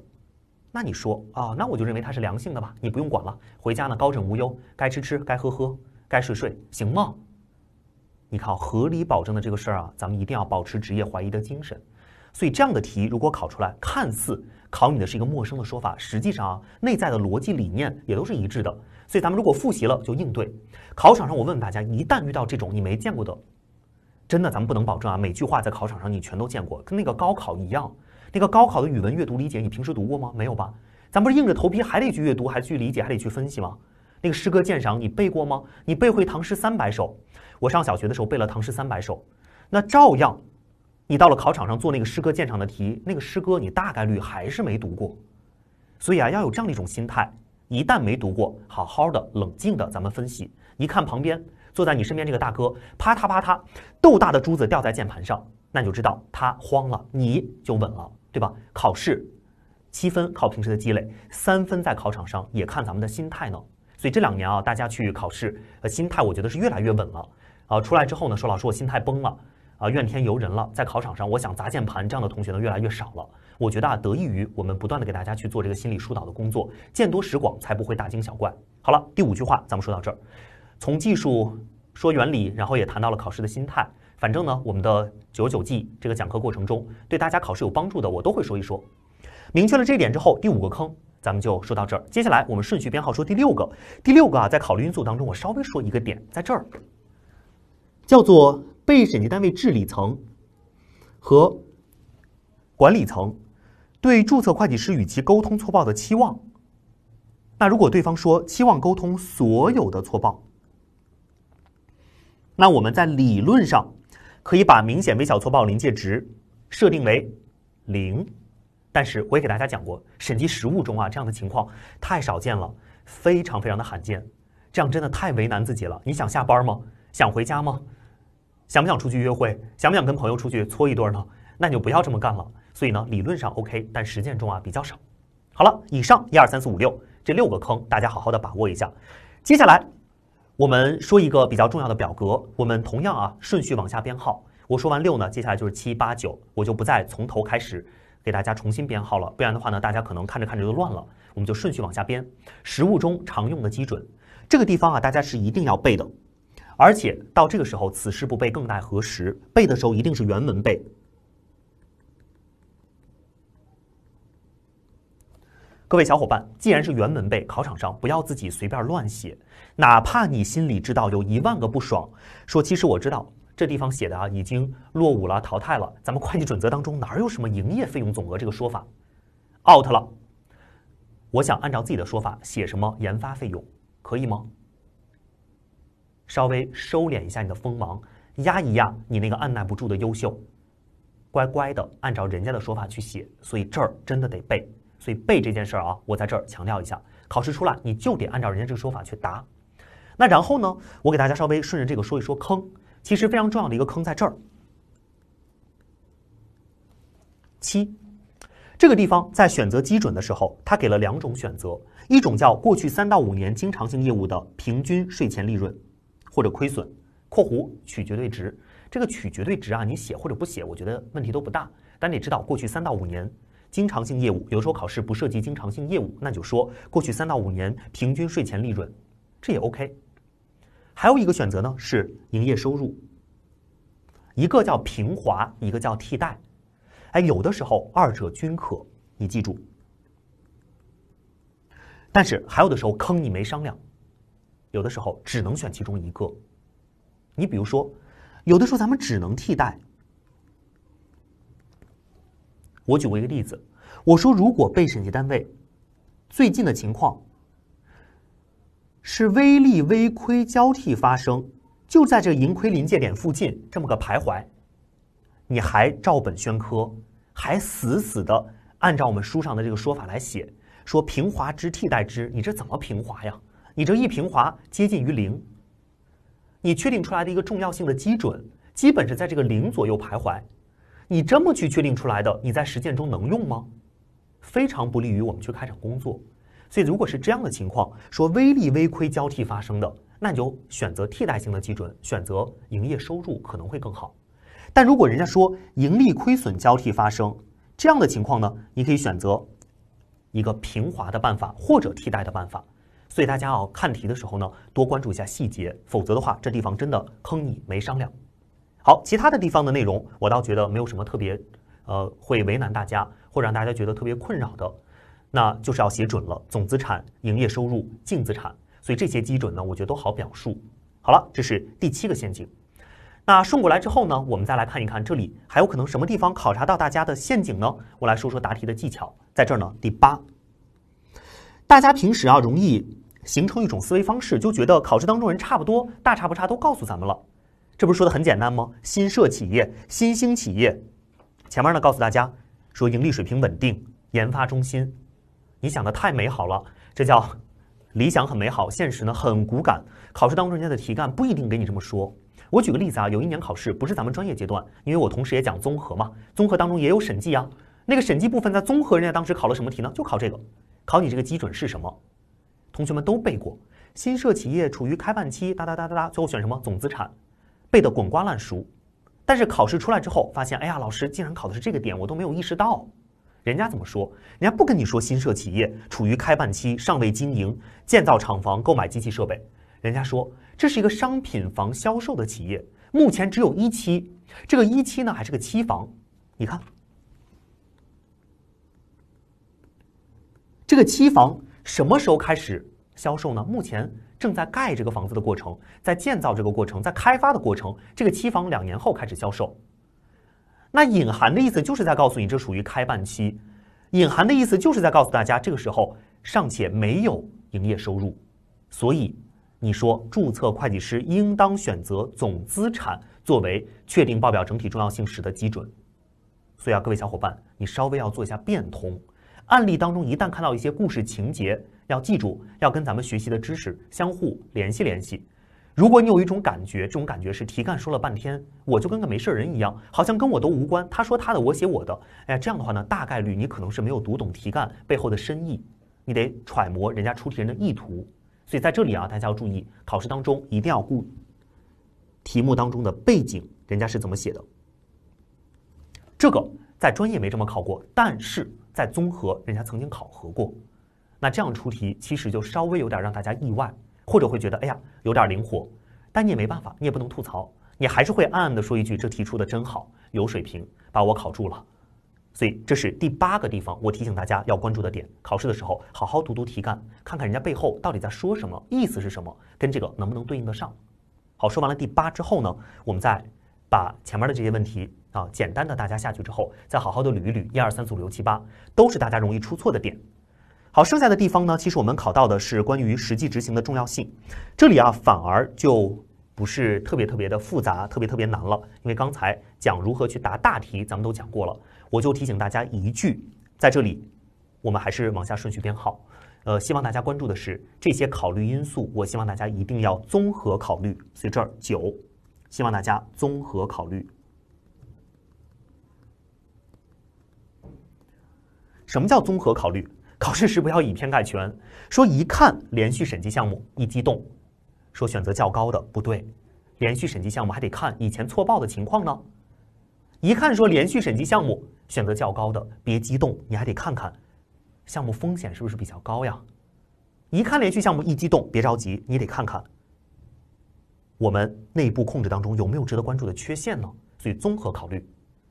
那你说啊，那我就认为它是良性的吧，你不用管了，回家呢高枕无忧，该吃吃，该喝喝，该睡睡，行吗？你看，合理保证的这个事儿啊，咱们一定要保持职业怀疑的精神。所以这样的题如果考出来，看似考你的是一个陌生的说法，实际上啊内在的逻辑理念也都是一致的。所以咱们如果复习了，就应对。考场上我问问大家，一旦遇到这种你没见过的。真的，咱们不能保证啊，每句话在考场上你全都见过，跟那个高考一样。那个高考的语文阅读理解，你平时读过吗？没有吧？咱不是硬着头皮还得去阅读，还得去理解，还得去分析吗？那个诗歌鉴赏你背过吗？你背会唐诗三百首？我上小学的时候背了唐诗三百首，那照样，你到了考场上做那个诗歌鉴赏的题，那个诗歌你大概率还是没读过。所以啊，要有这样的一种心态，一旦没读过，好好的、冷静的，咱们分析，一看旁边。坐在你身边这个大哥，啪嗒啪嗒，豆大的珠子掉在键盘上，那你就知道他慌了，你就稳了，对吧？考试七分靠平时的积累，三分在考场上也看咱们的心态呢。所以这两年啊，大家去考试，呃，心态我觉得是越来越稳了。啊，出来之后呢，说老师我心态崩了啊，怨天尤人了，在考场上我想砸键盘，这样的同学呢越来越少了。我觉得啊，得益于我们不断的给大家去做这个心理疏导的工作，见多识广才不会大惊小怪。好了，第五句话咱们说到这儿。从技术说原理，然后也谈到了考试的心态。反正呢，我们的九九记这个讲课过程中，对大家考试有帮助的，我都会说一说。明确了这点之后，第五个坑咱们就说到这儿。接下来我们顺序编号说第六个。第六个啊，在考虑因素当中，我稍微说一个点，在这儿叫做被审计单位治理层和管理层对注册会计师与其沟通错报的期望。那如果对方说期望沟通所有的错报，那我们在理论上可以把明显微小错报临界值设定为零，但是我也给大家讲过，审计实务中啊这样的情况太少见了，非常非常的罕见，这样真的太为难自己了。你想下班吗？想回家吗？想不想出去约会？想不想跟朋友出去搓一顿呢？那你就不要这么干了。所以呢，理论上 OK，但实践中啊比较少。好了，以上一二三四五六这六个坑，大家好好的把握一下。接下来。我们说一个比较重要的表格，我们同样啊顺序往下编号。我说完六呢，接下来就是七八九，我就不再从头开始给大家重新编号了，不然的话呢，大家可能看着看着就乱了。我们就顺序往下编。实物中常用的基准，这个地方啊大家是一定要背的，而且到这个时候此事不背更待何时？背的时候一定是原文背。各位小伙伴，既然是原文背，考场上不要自己随便乱写，哪怕你心里知道有一万个不爽。说其实我知道这地方写的啊已经落伍了、淘汰了。咱们会计准则当中哪有什么营业费用总额这个说法，out 了。我想按照自己的说法写什么研发费用，可以吗？稍微收敛一下你的锋芒，压一压你那个按捺不住的优秀，乖乖的按照人家的说法去写。所以这儿真的得背。所以背这件事儿啊，我在这儿强调一下，考试出来你就得按照人家这个说法去答。那然后呢，我给大家稍微顺着这个说一说坑。其实非常重要的一个坑在这儿。七，这个地方在选择基准的时候，他给了两种选择，一种叫过去三到五年经常性业务的平均税前利润或者亏损（括弧取绝对值）。这个取绝对值啊，你写或者不写，我觉得问题都不大。但你知道过去三到五年。经常性业务，有时候考试不涉及经常性业务，那就说过去三到五年平均税前利润，这也 OK。还有一个选择呢是营业收入，一个叫平滑，一个叫替代，哎，有的时候二者均可，你记住。但是还有的时候坑你没商量，有的时候只能选其中一个。你比如说，有的时候咱们只能替代。我举过一个例子，我说如果被审计单位最近的情况是微利微亏交替发生，就在这盈亏临界点附近这么个徘徊，你还照本宣科，还死死的按照我们书上的这个说法来写，说平滑之替代之，你这怎么平滑呀？你这一平滑接近于零，你确定出来的一个重要性的基准，基本是在这个零左右徘徊。你这么去确定出来的，你在实践中能用吗？非常不利于我们去开展工作。所以，如果是这样的情况，说微利微亏交替发生的，那你就选择替代性的基准，选择营业收入可能会更好。但如果人家说盈利亏损交替发生这样的情况呢？你可以选择一个平滑的办法或者替代的办法。所以大家要看题的时候呢，多关注一下细节，否则的话，这地方真的坑你，没商量。好，其他的地方的内容，我倒觉得没有什么特别，呃，会为难大家，或者让大家觉得特别困扰的，那就是要写准了总资产、营业收入、净资产，所以这些基准呢，我觉得都好表述。好了，这是第七个陷阱。那顺过来之后呢，我们再来看一看，这里还有可能什么地方考察到大家的陷阱呢？我来说说答题的技巧，在这儿呢，第八，大家平时啊容易形成一种思维方式，就觉得考试当中人差不多，大差不差，都告诉咱们了。这不是说的很简单吗？新设企业、新兴企业，前面呢告诉大家说盈利水平稳定、研发中心，你想的太美好了，这叫理想很美好，现实呢很骨感。考试当中人家的题干不一定给你这么说。我举个例子啊，有一年考试不是咱们专业阶段，因为我同时也讲综合嘛，综合当中也有审计啊。那个审计部分在综合人家当时考了什么题呢？就考这个，考你这个基准是什么？同学们都背过，新设企业处于开办期，哒哒哒哒哒，最后选什么？总资产。背的滚瓜烂熟，但是考试出来之后，发现，哎呀，老师竟然考的是这个点，我都没有意识到。人家怎么说？人家不跟你说新设企业处于开办期，尚未经营，建造厂房，购买机器设备。人家说这是一个商品房销售的企业，目前只有一期，这个一期呢还是个期房。你看，这个期房什么时候开始销售呢？目前。正在盖这个房子的过程，在建造这个过程，在开发的过程，这个期房两年后开始销售。那隐含的意思就是在告诉你，这属于开办期，隐含的意思就是在告诉大家，这个时候尚且没有营业收入，所以你说注册会计师应当选择总资产作为确定报表整体重要性时的基准。所以啊，各位小伙伴，你稍微要做一下变通，案例当中一旦看到一些故事情节。要记住，要跟咱们学习的知识相互联系联系。如果你有一种感觉，这种感觉是题干说了半天，我就跟个没事人一样，好像跟我都无关。他说他的，我写我的。哎，这样的话呢，大概率你可能是没有读懂题干背后的深意，你得揣摩人家出题人的意图。所以在这里啊，大家要注意，考试当中一定要顾题目当中的背景，人家是怎么写的。这个在专业没这么考过，但是在综合人家曾经考核过。那这样出题，其实就稍微有点让大家意外，或者会觉得哎呀有点灵活，但你也没办法，你也不能吐槽，你还是会暗暗的说一句，这题出的真好，有水平，把我考住了。所以这是第八个地方，我提醒大家要关注的点。考试的时候，好好读读题干，看看人家背后到底在说什么，意思是什么，跟这个能不能对应得上。好，说完了第八之后呢，我们再把前面的这些问题啊，简单的大家下去之后，再好好的捋一捋，一二三四五六七八，都是大家容易出错的点。好，剩下的地方呢？其实我们考到的是关于实际执行的重要性。这里啊，反而就不是特别特别的复杂，特别特别难了。因为刚才讲如何去答大题，咱们都讲过了。我就提醒大家一句，在这里我们还是往下顺序编号。呃，希望大家关注的是这些考虑因素，我希望大家一定要综合考虑。所以这儿九，希望大家综合考虑。什么叫综合考虑？考试时不要以偏概全，说一看连续审计项目一激动，说选择较高的不对，连续审计项目还得看以前错报的情况呢。一看说连续审计项目选择较高的，别激动，你还得看看项目风险是不是比较高呀？一看连续项目一激动，别着急，你得看看我们内部控制当中有没有值得关注的缺陷呢？所以综合考虑，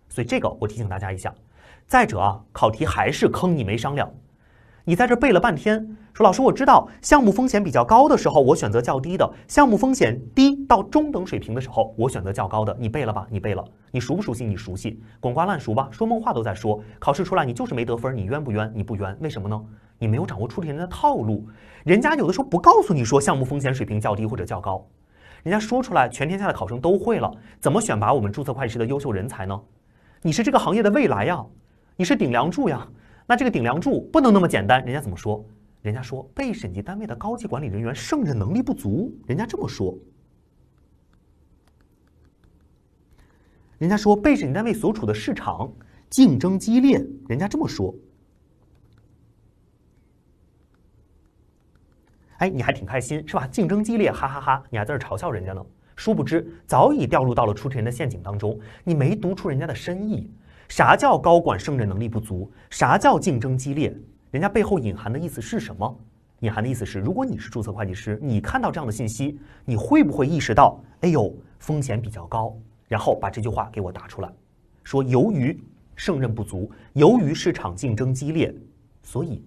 所以这个我提醒大家一下。再者啊，考题还是坑你没商量。你在这背了半天，说老师，我知道项目风险比较高的时候，我选择较低的；项目风险低到中等水平的时候，我选择较高的。你背了吧，你背了，你熟不熟悉？你熟悉，滚瓜烂熟吧？说梦话都在说。考试出来你就是没得分，你冤不冤？你不冤，为什么呢？你没有掌握出题人的套路。人家有的时候不告诉你说项目风险水平较低或者较高，人家说出来，全天下的考生都会了。怎么选拔我们注册会计师的优秀人才呢？你是这个行业的未来呀，你是顶梁柱呀。那这个顶梁柱不能那么简单，人家怎么说？人家说被审计单位的高级管理人员胜任能力不足，人家这么说。人家说被审计单位所处的市场竞争激烈，人家这么说。哎，你还挺开心是吧？竞争激烈，哈哈哈！你还在这儿嘲笑人家呢。殊不知，早已掉入到了出题人的陷阱当中，你没读出人家的深意。啥叫高管胜任能力不足？啥叫竞争激烈？人家背后隐含的意思是什么？隐含的意思是，如果你是注册会计师，你看到这样的信息，你会不会意识到，哎呦，风险比较高？然后把这句话给我打出来，说：由于胜任不足，由于市场竞争激烈，所以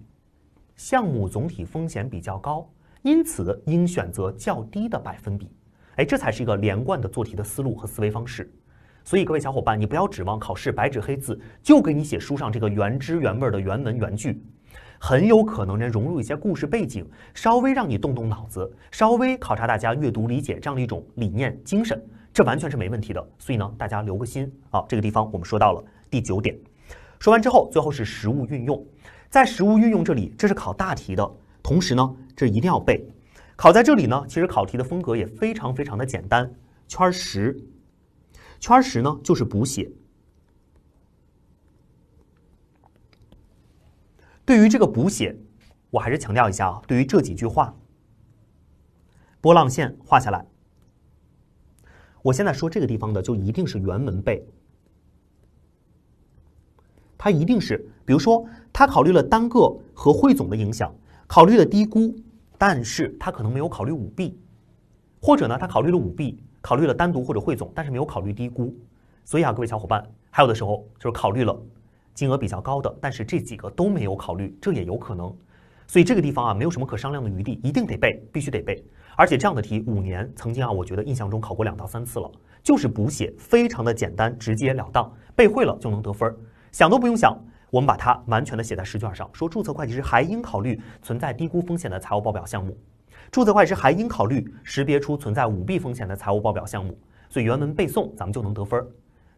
项目总体风险比较高，因此应选择较低的百分比。哎，这才是一个连贯的做题的思路和思维方式。所以各位小伙伴，你不要指望考试白纸黑字就给你写书上这个原汁原味的原文原句，很有可能人融入一些故事背景，稍微让你动动脑子，稍微考察大家阅读理解这样的一种理念精神，这完全是没问题的。所以呢，大家留个心啊，这个地方我们说到了第九点。说完之后，最后是实物运用，在实物运用这里，这是考大题的，同时呢，这一定要背。考在这里呢，其实考题的风格也非常非常的简单，圈十。圈十呢，就是补写。对于这个补写，我还是强调一下啊。对于这几句话，波浪线画下来。我现在说这个地方的，就一定是原文背。它一定是，比如说，它考虑了单个和汇总的影响，考虑了低估，但是它可能没有考虑舞弊，或者呢，它考虑了舞弊。考虑了单独或者汇总，但是没有考虑低估，所以啊，各位小伙伴，还有的时候就是考虑了金额比较高的，但是这几个都没有考虑，这也有可能。所以这个地方啊，没有什么可商量的余地，一定得背，必须得背。而且这样的题，五年曾经啊，我觉得印象中考过两到三次了，就是补写，非常的简单，直截了当，背会了就能得分，想都不用想。我们把它完全的写在试卷上，说注册会计师还应考虑存在低估风险的财务报表项目。注册会计师还应考虑识别出存在舞弊风险的财务报表项目，所以原文背诵咱们就能得分儿。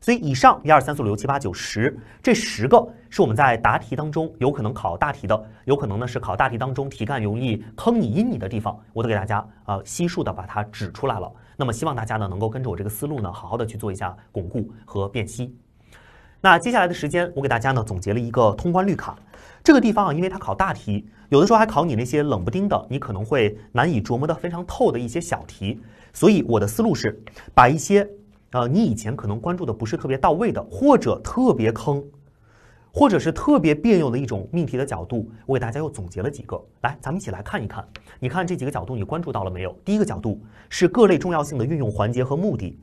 所以以上一二三四五六七八九十这十个是我们在答题当中有可能考大题的，有可能呢是考大题当中题干容易坑你、阴你的地方，我都给大家啊悉数的把它指出来了。那么希望大家呢能够跟着我这个思路呢好好的去做一下巩固和辨析。那接下来的时间，我给大家呢总结了一个通关绿卡这个地方啊，因为它考大题，有的时候还考你那些冷不丁的，你可能会难以琢磨的非常透的一些小题。所以我的思路是，把一些呃你以前可能关注的不是特别到位的，或者特别坑，或者是特别别扭的一种命题的角度，我给大家又总结了几个。来，咱们一起来看一看，你看这几个角度你关注到了没有？第一个角度是各类重要性的运用环节和目的，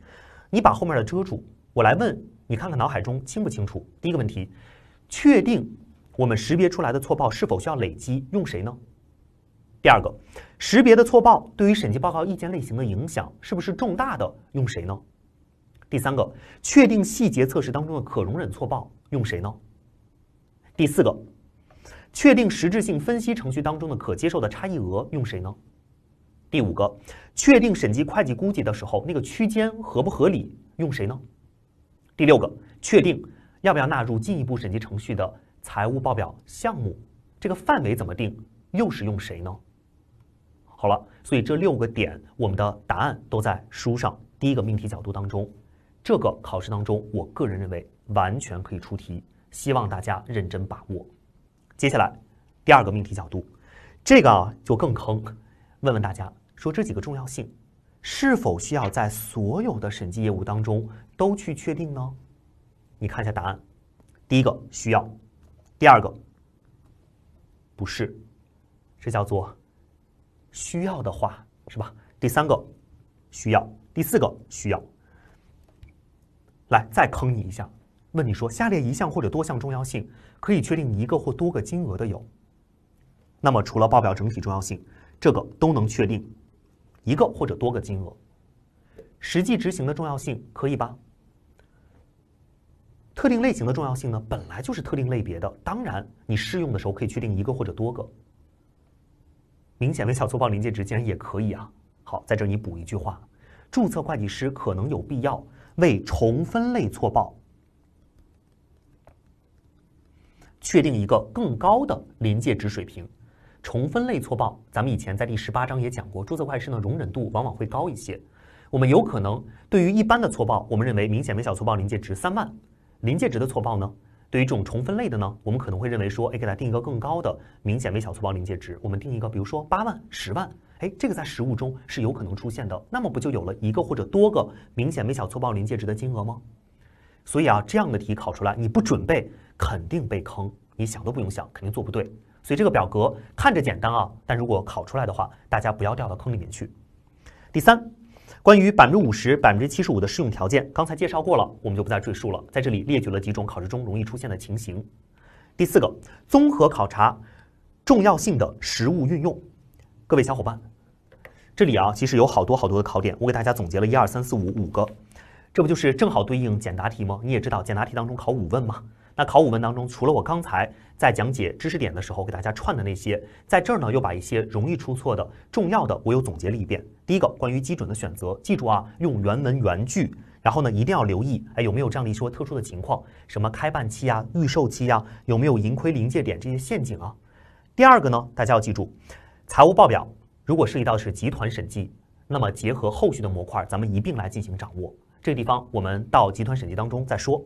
你把后面的遮住，我来问。你看看脑海中清不清楚？第一个问题，确定我们识别出来的错报是否需要累积，用谁呢？第二个，识别的错报对于审计报告意见类型的影响是不是重大的，用谁呢？第三个，确定细节测试当中的可容忍错报，用谁呢？第四个，确定实质性分析程序当中的可接受的差异额，用谁呢？第五个，确定审计会计估计的时候那个区间合不合理，用谁呢？第六个，确定要不要纳入进一步审计程序的财务报表项目，这个范围怎么定？又是用谁呢？好了，所以这六个点，我们的答案都在书上。第一个命题角度当中，这个考试当中，我个人认为完全可以出题，希望大家认真把握。接下来第二个命题角度，这个啊就更坑。问问大家，说这几个重要性是否需要在所有的审计业务当中？都去确定呢？你看一下答案，第一个需要，第二个不是，这叫做需要的话是吧？第三个需要，第四个需要。来，再坑你一下，问你说：下列一项或者多项重要性可以确定一个或多个金额的有？那么除了报表整体重要性，这个都能确定一个或者多个金额。实际执行的重要性可以吧？特定类型的重要性呢，本来就是特定类别的。当然，你适用的时候可以确定一个或者多个。明显微小错报临界值竟然也可以啊！好，在这你补一句话：注册会计师可能有必要为重分类错报确定一个更高的临界值水平。重分类错报，咱们以前在第十八章也讲过，注册会计师呢容忍度往往会高一些。我们有可能对于一般的错报，我们认为明显微小错报临界值三万。临界值的错报呢？对于这种重分类的呢，我们可能会认为说，哎，给它定一个更高的明显微小错报临界值，我们定一个，比如说八万、十万，哎，这个在实务中是有可能出现的。那么不就有了一个或者多个明显微小错报临界值的金额吗？所以啊，这样的题考出来，你不准备肯定被坑，你想都不用想，肯定做不对。所以这个表格看着简单啊，但如果考出来的话，大家不要掉到坑里面去。第三。关于百分之五十、百分之七十五的适用条件，刚才介绍过了，我们就不再赘述了。在这里列举了几种考试中容易出现的情形。第四个，综合考察重要性的实务运用。各位小伙伴，这里啊，其实有好多好多的考点，我给大家总结了一二三四五五个，这不就是正好对应简答题吗？你也知道简答题当中考五问吗？那考五问当中，除了我刚才在讲解知识点的时候给大家串的那些，在这儿呢又把一些容易出错的、重要的，我又总结了一遍。第一个，关于基准的选择，记住啊，用原文原句，然后呢，一定要留意哎有没有这样的一些特殊的情况，什么开办期啊、预售期啊，有没有盈亏临界点这些陷阱啊。第二个呢，大家要记住，财务报表如果涉及到是集团审计，那么结合后续的模块，咱们一并来进行掌握。这个地方我们到集团审计当中再说。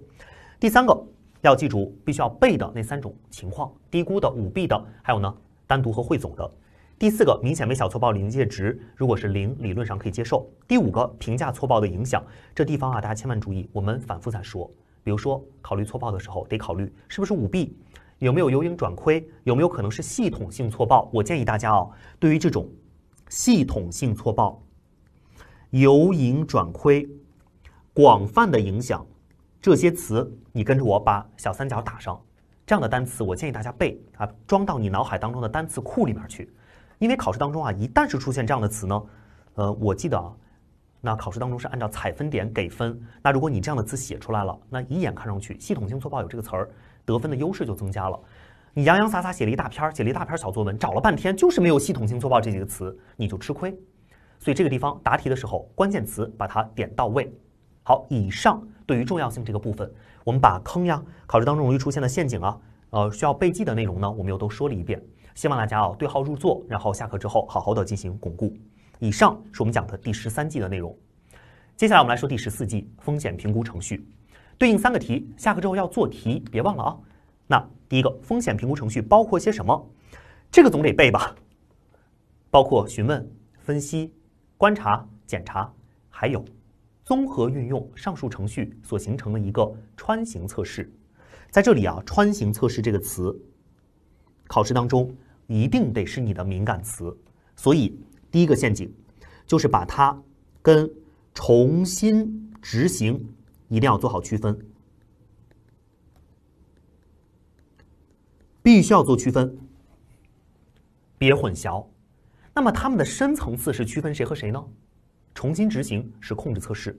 第三个。要记住，必须要背的那三种情况：低估的、舞弊的，还有呢单独和汇总的。第四个，明显没小错报临界值，如果是零，理论上可以接受。第五个，评价错报的影响，这地方啊，大家千万注意，我们反复在说。比如说，考虑错报的时候，得考虑是不是舞弊，有没有由盈转亏，有没有可能是系统性错报。我建议大家哦，对于这种系统性错报、由盈转亏、广泛的影响。这些词，你跟着我把小三角打上，这样的单词，我建议大家背啊，装到你脑海当中的单词库里面去。因为考试当中啊，一旦是出现这样的词呢，呃，我记得啊，那考试当中是按照采分点给分。那如果你这样的词写出来了，那一眼看上去系统性错报有这个词儿，得分的优势就增加了。你洋洋洒洒写了一大篇，儿，写了一大篇小作文，找了半天就是没有系统性错报这几个词，你就吃亏。所以这个地方答题的时候，关键词把它点到位。好，以上。对于重要性这个部分，我们把坑呀，考试当中容易出现的陷阱啊，呃，需要背记的内容呢，我们又都说了一遍，希望大家啊对号入座，然后下课之后好好的进行巩固。以上是我们讲的第十三季的内容，接下来我们来说第十四季风险评估程序，对应三个题，下课之后要做题，别忘了啊。那第一个风险评估程序包括些什么？这个总得背吧，包括询问、分析、观察、检查，还有。综合运用上述程序所形成的一个穿行测试，在这里啊，“穿行测试”这个词，考试当中一定得是你的敏感词，所以第一个陷阱就是把它跟重新执行一定要做好区分，必须要做区分，别混淆。那么它们的深层次是区分谁和谁呢？重新执行是控制测试，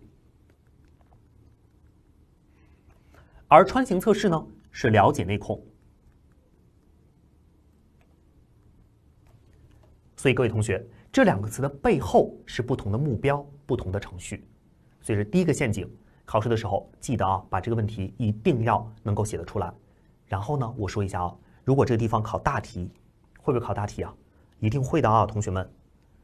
而穿行测试呢是了解内控。所以各位同学，这两个词的背后是不同的目标、不同的程序。所以是第一个陷阱。考试的时候记得啊，把这个问题一定要能够写得出来。然后呢，我说一下啊，如果这个地方考大题，会不会考大题啊？一定会的啊，同学们，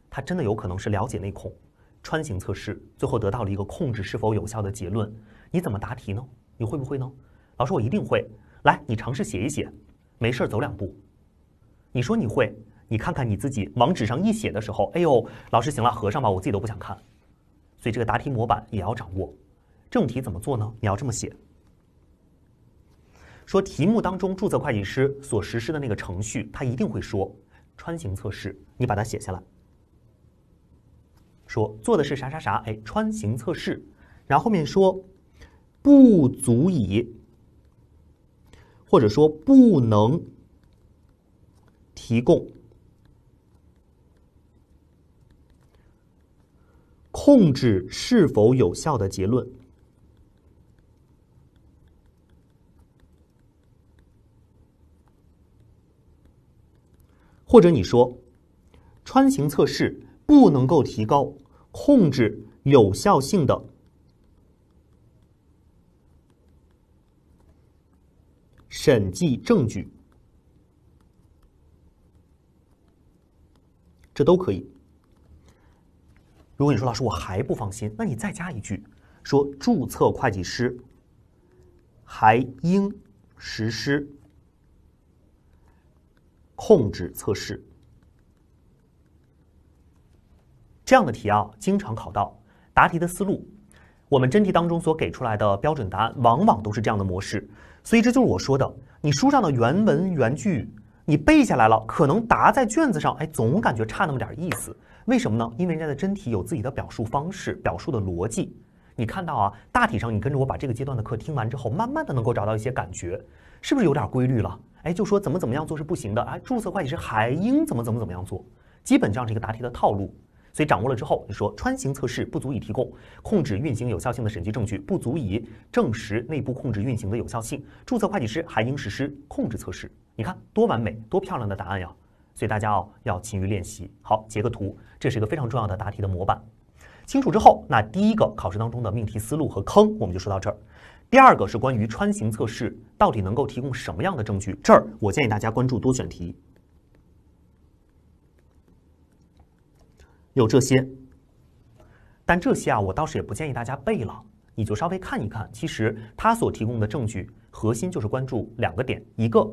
它真的有可能是了解内控。穿行测试，最后得到了一个控制是否有效的结论。你怎么答题呢？你会不会呢？老师，我一定会。来，你尝试写一写，没事走两步。你说你会，你看看你自己往纸上一写的时候，哎呦，老师，行了，合上吧，我自己都不想看。所以这个答题模板也要掌握。正题怎么做呢？你要这么写：说题目当中注册会计师所实施的那个程序，他一定会说穿行测试，你把它写下来。说做的是啥啥啥？哎，穿行测试，然后后面说不足以，或者说不能提供控制是否有效的结论，或者你说穿行测试不能够提高。控制有效性的审计证据，这都可以。如果你说老师我还不放心，那你再加一句说注册会计师还应实施控制测试。这样的题啊，经常考到答题的思路。我们真题当中所给出来的标准答案，往往都是这样的模式。所以这就是我说的，你书上的原文原句你背下来了，可能答在卷子上，哎，总感觉差那么点意思。为什么呢？因为人家的真题有自己的表述方式、表述的逻辑。你看到啊，大体上你跟着我把这个阶段的课听完之后，慢慢的能够找到一些感觉，是不是有点规律了？哎，就说怎么怎么样做是不行的，哎，注册会计师还应怎么怎么怎么样做，基本这样一个答题的套路。所以掌握了之后，你说穿行测试不足以提供控制运行有效性的审计证据，不足以证实内部控制运行的有效性，注册会计师还应实施控制测试。你看，多完美，多漂亮的答案呀！所以大家哦，要勤于练习。好，截个图，这是一个非常重要的答题的模板。清楚之后，那第一个考试当中的命题思路和坑，我们就说到这儿。第二个是关于穿行测试到底能够提供什么样的证据，这儿我建议大家关注多选题。有这些，但这些啊，我倒是也不建议大家背了，你就稍微看一看。其实他所提供的证据核心就是关注两个点，一个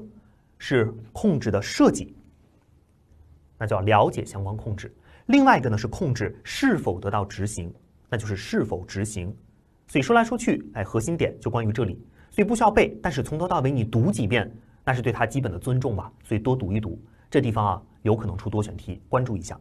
是控制的设计，那叫了解相关控制；另外一个呢是控制是否得到执行，那就是是否执行。所以说来说去，哎，核心点就关于这里，所以不需要背，但是从头到尾你读几遍，那是对他基本的尊重吧，所以多读一读。这地方啊，有可能出多选题，关注一下。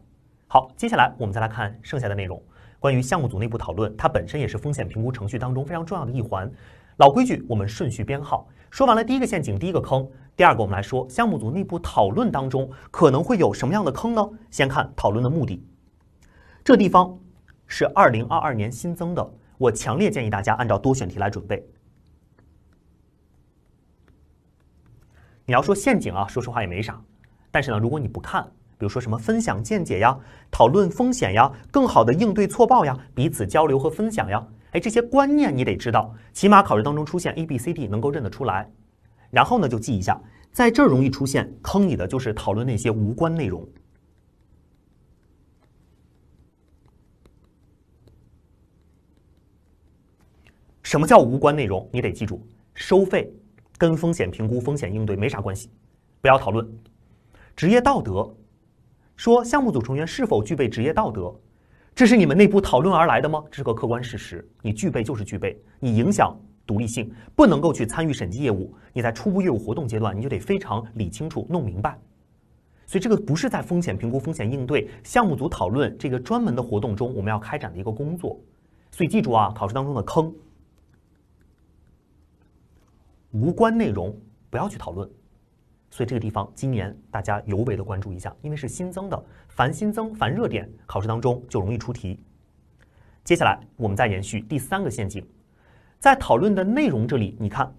好，接下来我们再来看剩下的内容。关于项目组内部讨论，它本身也是风险评估程序当中非常重要的一环。老规矩，我们顺序编号。说完了第一个陷阱，第一个坑，第二个我们来说项目组内部讨论当中可能会有什么样的坑呢？先看讨论的目的，这地方是二零二二年新增的。我强烈建议大家按照多选题来准备。你要说陷阱啊，说实话也没啥。但是呢，如果你不看。比如说什么分享见解呀，讨论风险呀，更好的应对错报呀，彼此交流和分享呀，哎，这些观念你得知道，起码考试当中出现 A、B、C、D 能够认得出来。然后呢，就记一下，在这儿容易出现坑你的就是讨论那些无关内容。什么叫无关内容？你得记住，收费跟风险评估、风险应对没啥关系，不要讨论职业道德。说项目组成员是否具备职业道德，这是你们内部讨论而来的吗？这是个客观事实，你具备就是具备，你影响独立性，不能够去参与审计业务。你在初步业务活动阶段，你就得非常理清楚、弄明白。所以这个不是在风险评估、风险应对、项目组讨论这个专门的活动中我们要开展的一个工作。所以记住啊，考试当中的坑，无关内容不要去讨论。所以这个地方，今年大家尤为的关注一下，因为是新增的，凡新增、凡热点，考试当中就容易出题。接下来，我们再延续第三个陷阱，在讨论的内容这里，你看，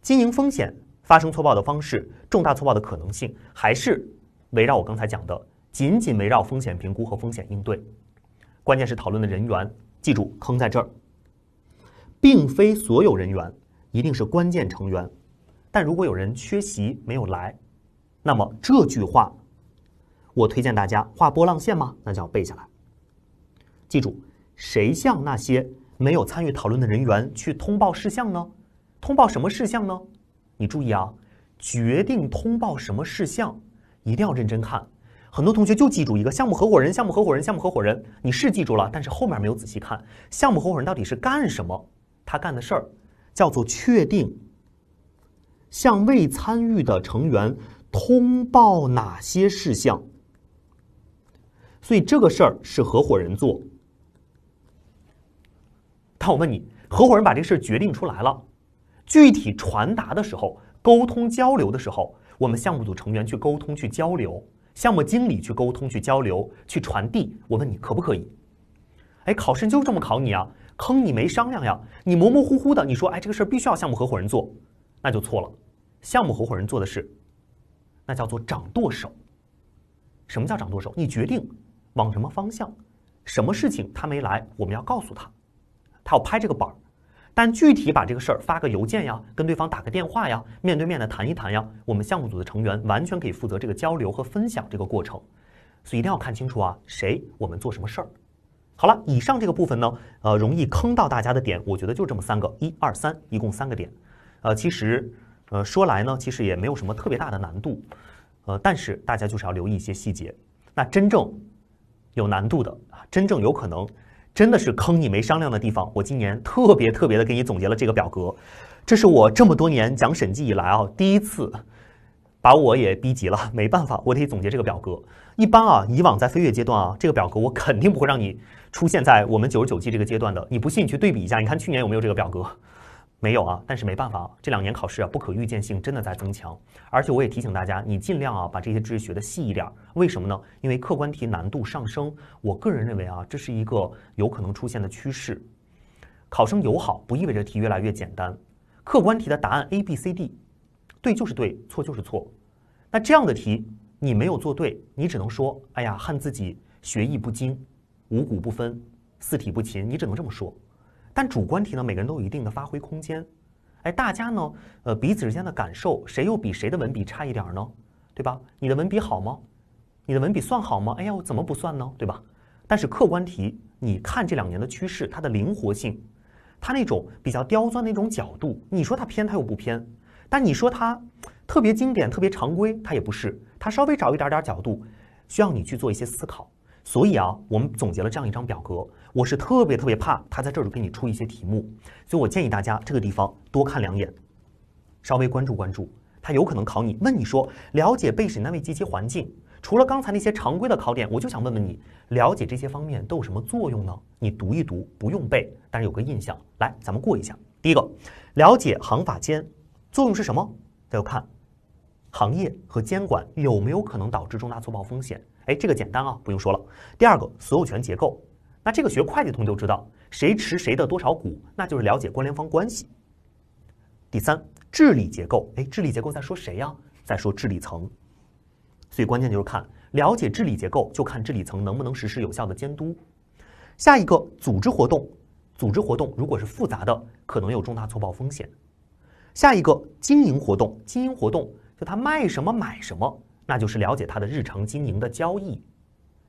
经营风险发生错报的方式、重大错报的可能性，还是围绕我刚才讲的，紧紧围绕风险评估和风险应对。关键是讨论的人员，记住，坑在这儿，并非所有人员一定是关键成员。但如果有人缺席没有来，那么这句话，我推荐大家画波浪线吗？那就要背下来。记住，谁向那些没有参与讨论的人员去通报事项呢？通报什么事项呢？你注意啊，决定通报什么事项，一定要认真看。很多同学就记住一个项目合伙人，项目合伙人，项目合伙人。你是记住了，但是后面没有仔细看，项目合伙人到底是干什么？他干的事儿叫做确定。向未参与的成员通报哪些事项？所以这个事儿是合伙人做。但我问你，合伙人把这事儿决定出来了，具体传达的时候、沟通交流的时候，我们项目组成员去沟通去交流，项目经理去沟通去交流去传递。我问你，可不可以？哎，考试就这么考你啊，坑你没商量呀！你模模糊糊的，你说哎，这个事儿必须要项目合伙人做。那就错了。项目合伙人做的事，那叫做掌舵手。什么叫掌舵手？你决定往什么方向，什么事情他没来，我们要告诉他，他要拍这个板儿。但具体把这个事儿发个邮件呀，跟对方打个电话呀，面对面的谈一谈呀，我们项目组的成员完全可以负责这个交流和分享这个过程。所以一定要看清楚啊，谁我们做什么事儿。好了，以上这个部分呢，呃，容易坑到大家的点，我觉得就这么三个，一二三，一共三个点。呃，其实，呃，说来呢，其实也没有什么特别大的难度，呃，但是大家就是要留意一些细节。那真正有难度的啊，真正有可能真的是坑你没商量的地方。我今年特别特别的给你总结了这个表格，这是我这么多年讲审计以来啊第一次把我也逼急了，没办法，我得总结这个表格。一般啊，以往在飞跃阶段啊，这个表格我肯定不会让你出现在我们九十九期这个阶段的。你不信，你去对比一下，你看去年有没有这个表格。没有啊，但是没办法啊，这两年考试啊，不可预见性真的在增强。而且我也提醒大家，你尽量啊把这些知识学的细一点。为什么呢？因为客观题难度上升，我个人认为啊，这是一个有可能出现的趋势。考生友好不意味着题越来越简单。客观题的答案 A、B、C、D，对就是对，错就是错。那这样的题你没有做对，你只能说，哎呀，恨自己学艺不精，五谷不分，四体不勤，你只能这么说。但主观题呢，每个人都有一定的发挥空间。哎，大家呢，呃，彼此之间的感受，谁又比谁的文笔差一点儿呢？对吧？你的文笔好吗？你的文笔算好吗？哎呀，我怎么不算呢？对吧？但是客观题，你看这两年的趋势，它的灵活性，它那种比较刁钻的那种角度，你说它偏，它又不偏；但你说它特别经典、特别常规，它也不是。它稍微找一点点角度，需要你去做一些思考。所以啊，我们总结了这样一张表格。我是特别特别怕他在这儿给你出一些题目，所以我建议大家这个地方多看两眼，稍微关注关注。他有可能考你，问你说了解被审单位及其环境，除了刚才那些常规的考点，我就想问问你，了解这些方面都有什么作用呢？你读一读，不用背，但是有个印象。来，咱们过一下。第一个，了解行法间作用是什么？再看，行业和监管有没有可能导致重大错报风险？哎，这个简单啊，不用说了。第二个，所有权结构，那这个学会计同学都知道，谁持谁的多少股，那就是了解关联方关系。第三，治理结构，哎，治理结构在说谁呀？在说治理层。所以关键就是看，了解治理结构，就看治理层能不能实施有效的监督。下一个，组织活动，组织活动如果是复杂的，可能有重大错报风险。下一个，经营活动，经营活动就他卖什么买什么。那就是了解他的日常经营的交易，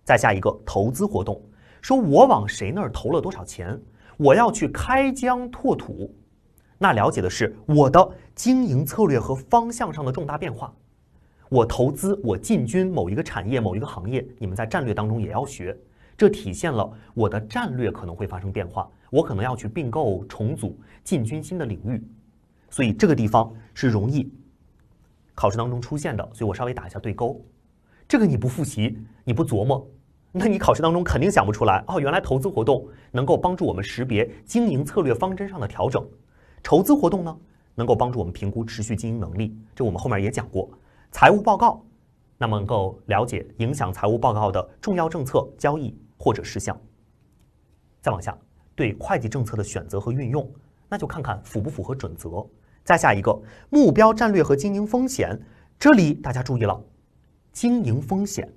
再下一个投资活动，说我往谁那儿投了多少钱，我要去开疆拓土，那了解的是我的经营策略和方向上的重大变化。我投资，我进军某一个产业、某一个行业，你们在战略当中也要学，这体现了我的战略可能会发生变化，我可能要去并购、重组、进军新的领域，所以这个地方是容易。考试当中出现的，所以我稍微打一下对勾。这个你不复习，你不琢磨，那你考试当中肯定想不出来。哦，原来投资活动能够帮助我们识别经营策略方针上的调整，筹资活动呢能够帮助我们评估持续经营能力。这我们后面也讲过，财务报告那么能够了解影响财务报告的重要政策、交易或者事项。再往下，对会计政策的选择和运用，那就看看符不符合准则。再下一个目标战略和经营风险，这里大家注意了，经营风险，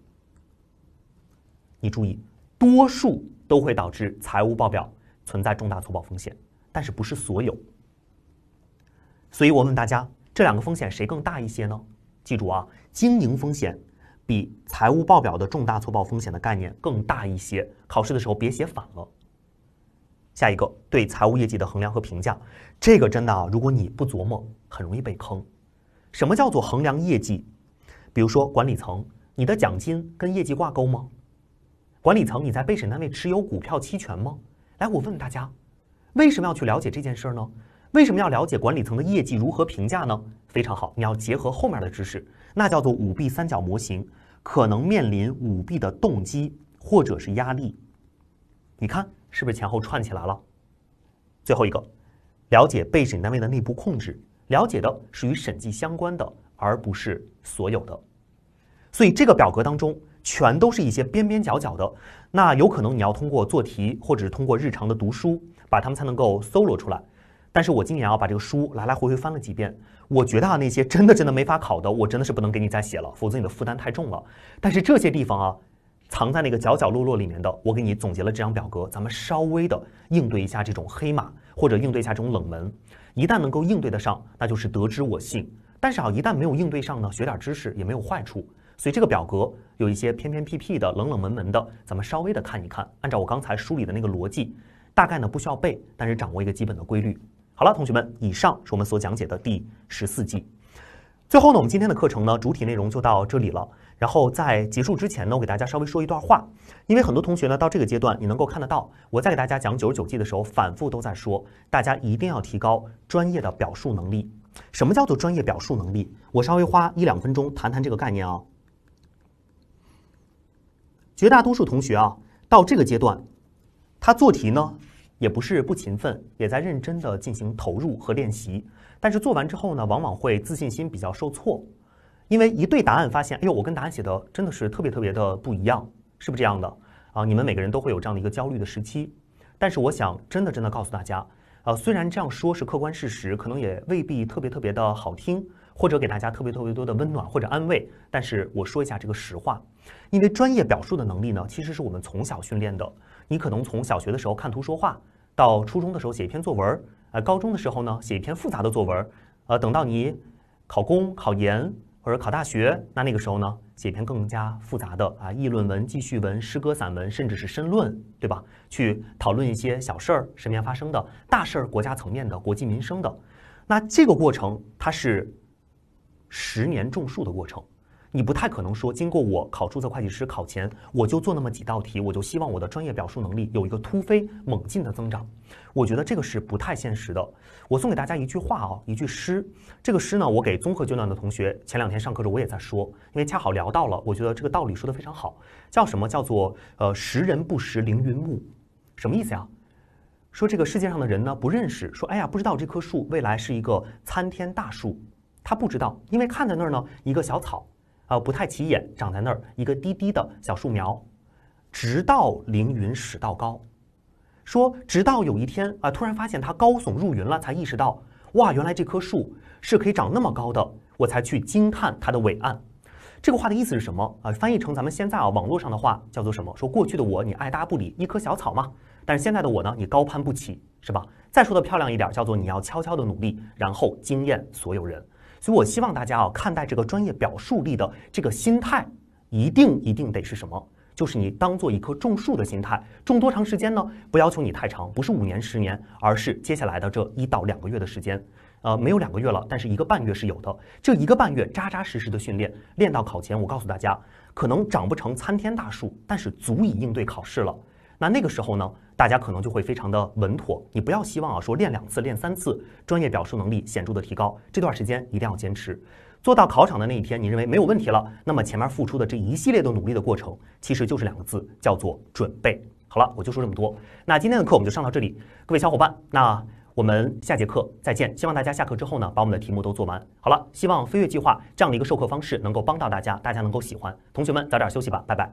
你注意，多数都会导致财务报表存在重大错报风险，但是不是所有。所以我问大家，这两个风险谁更大一些呢？记住啊，经营风险比财务报表的重大错报风险的概念更大一些，考试的时候别写反了。下一个对财务业绩的衡量和评价，这个真的啊！如果你不琢磨，很容易被坑。什么叫做衡量业绩？比如说管理层，你的奖金跟业绩挂钩吗？管理层你在被审单位持有股票期权吗？来，我问问大家，为什么要去了解这件事儿呢？为什么要了解管理层的业绩如何评价呢？非常好，你要结合后面的知识，那叫做舞弊三角模型，可能面临舞弊的动机或者是压力。你看。是不是前后串起来了？最后一个，了解被审单位的内部控制，了解的是与审计相关的，而不是所有的。所以这个表格当中，全都是一些边边角角的。那有可能你要通过做题，或者是通过日常的读书，把它们才能够搜罗出来。但是我今年啊，把这个书来来回回翻了几遍，我觉得啊，那些真的真的没法考的，我真的是不能给你再写了，否则你的负担太重了。但是这些地方啊。藏在那个角角落落里面的，我给你总结了这张表格，咱们稍微的应对一下这种黑马，或者应对一下这种冷门，一旦能够应对得上，那就是得知我幸；但是啊，一旦没有应对上呢，学点知识也没有坏处。所以这个表格有一些偏偏僻僻的、冷冷门门的，咱们稍微的看一看。按照我刚才梳理的那个逻辑，大概呢不需要背，但是掌握一个基本的规律。好了，同学们，以上是我们所讲解的第十四季。最后呢，我们今天的课程呢，主体内容就到这里了。然后在结束之前呢，我给大家稍微说一段话。因为很多同学呢，到这个阶段，你能够看得到，我在给大家讲九十九计的时候，反复都在说，大家一定要提高专业的表述能力。什么叫做专业表述能力？我稍微花一两分钟谈谈这个概念啊。绝大多数同学啊，到这个阶段，他做题呢，也不是不勤奋，也在认真的进行投入和练习。但是做完之后呢，往往会自信心比较受挫，因为一对答案发现，哎呦，我跟答案写的真的是特别特别的不一样，是不是这样的？啊，你们每个人都会有这样的一个焦虑的时期。但是我想，真的真的告诉大家，啊，虽然这样说，是客观事实，可能也未必特别特别的好听，或者给大家特别特别多的温暖或者安慰。但是我说一下这个实话，因为专业表述的能力呢，其实是我们从小训练的。你可能从小学的时候看图说话，到初中的时候写一篇作文。啊，高中的时候呢，写一篇复杂的作文。呃，等到你考公、考研或者考大学，那那个时候呢，写一篇更加复杂的啊，议论文、记叙文、诗歌、散文，甚至是申论，对吧？去讨论一些小事儿、身边发生的大事儿、国家层面的、国计民生的。那这个过程，它是十年种树的过程。你不太可能说，经过我考注册会计师考前，我就做那么几道题，我就希望我的专业表述能力有一个突飞猛进的增长。我觉得这个是不太现实的。我送给大家一句话啊，一句诗。这个诗呢，我给综合阶段的同学前两天上课时候我也在说，因为恰好聊到了，我觉得这个道理说的非常好，叫什么？叫做呃，识人不识凌云木，什么意思呀？说这个世界上的人呢不认识，说哎呀不知道这棵树未来是一个参天大树，他不知道，因为看在那儿呢一个小草。呃，不太起眼，长在那儿一个低低的小树苗，直到凌云始到高，说直到有一天啊，突然发现它高耸入云了，才意识到哇，原来这棵树是可以长那么高的，我才去惊叹它的伟岸。这个话的意思是什么？啊，翻译成咱们现在啊网络上的话叫做什么？说过去的我你爱搭不理，一棵小草嘛，但是现在的我呢，你高攀不起，是吧？再说的漂亮一点，叫做你要悄悄的努力，然后惊艳所有人。所以，我希望大家啊，看待这个专业表述力的这个心态，一定一定得是什么？就是你当做一棵种树的心态，种多长时间呢？不要求你太长，不是五年十年，而是接下来的这一到两个月的时间。呃，没有两个月了，但是一个半月是有的。这一个半月扎扎实实的训练，练到考前，我告诉大家，可能长不成参天大树，但是足以应对考试了。那那个时候呢？大家可能就会非常的稳妥，你不要希望啊说练两次、练三次，专业表述能力显著的提高。这段时间一定要坚持，做到考场的那一天，你认为没有问题了。那么前面付出的这一系列的努力的过程，其实就是两个字，叫做准备。好了，我就说这么多。那今天的课我们就上到这里，各位小伙伴，那我们下节课再见。希望大家下课之后呢，把我们的题目都做完。好了，希望飞跃计划这样的一个授课方式能够帮到大家，大家能够喜欢。同学们早点休息吧，拜拜。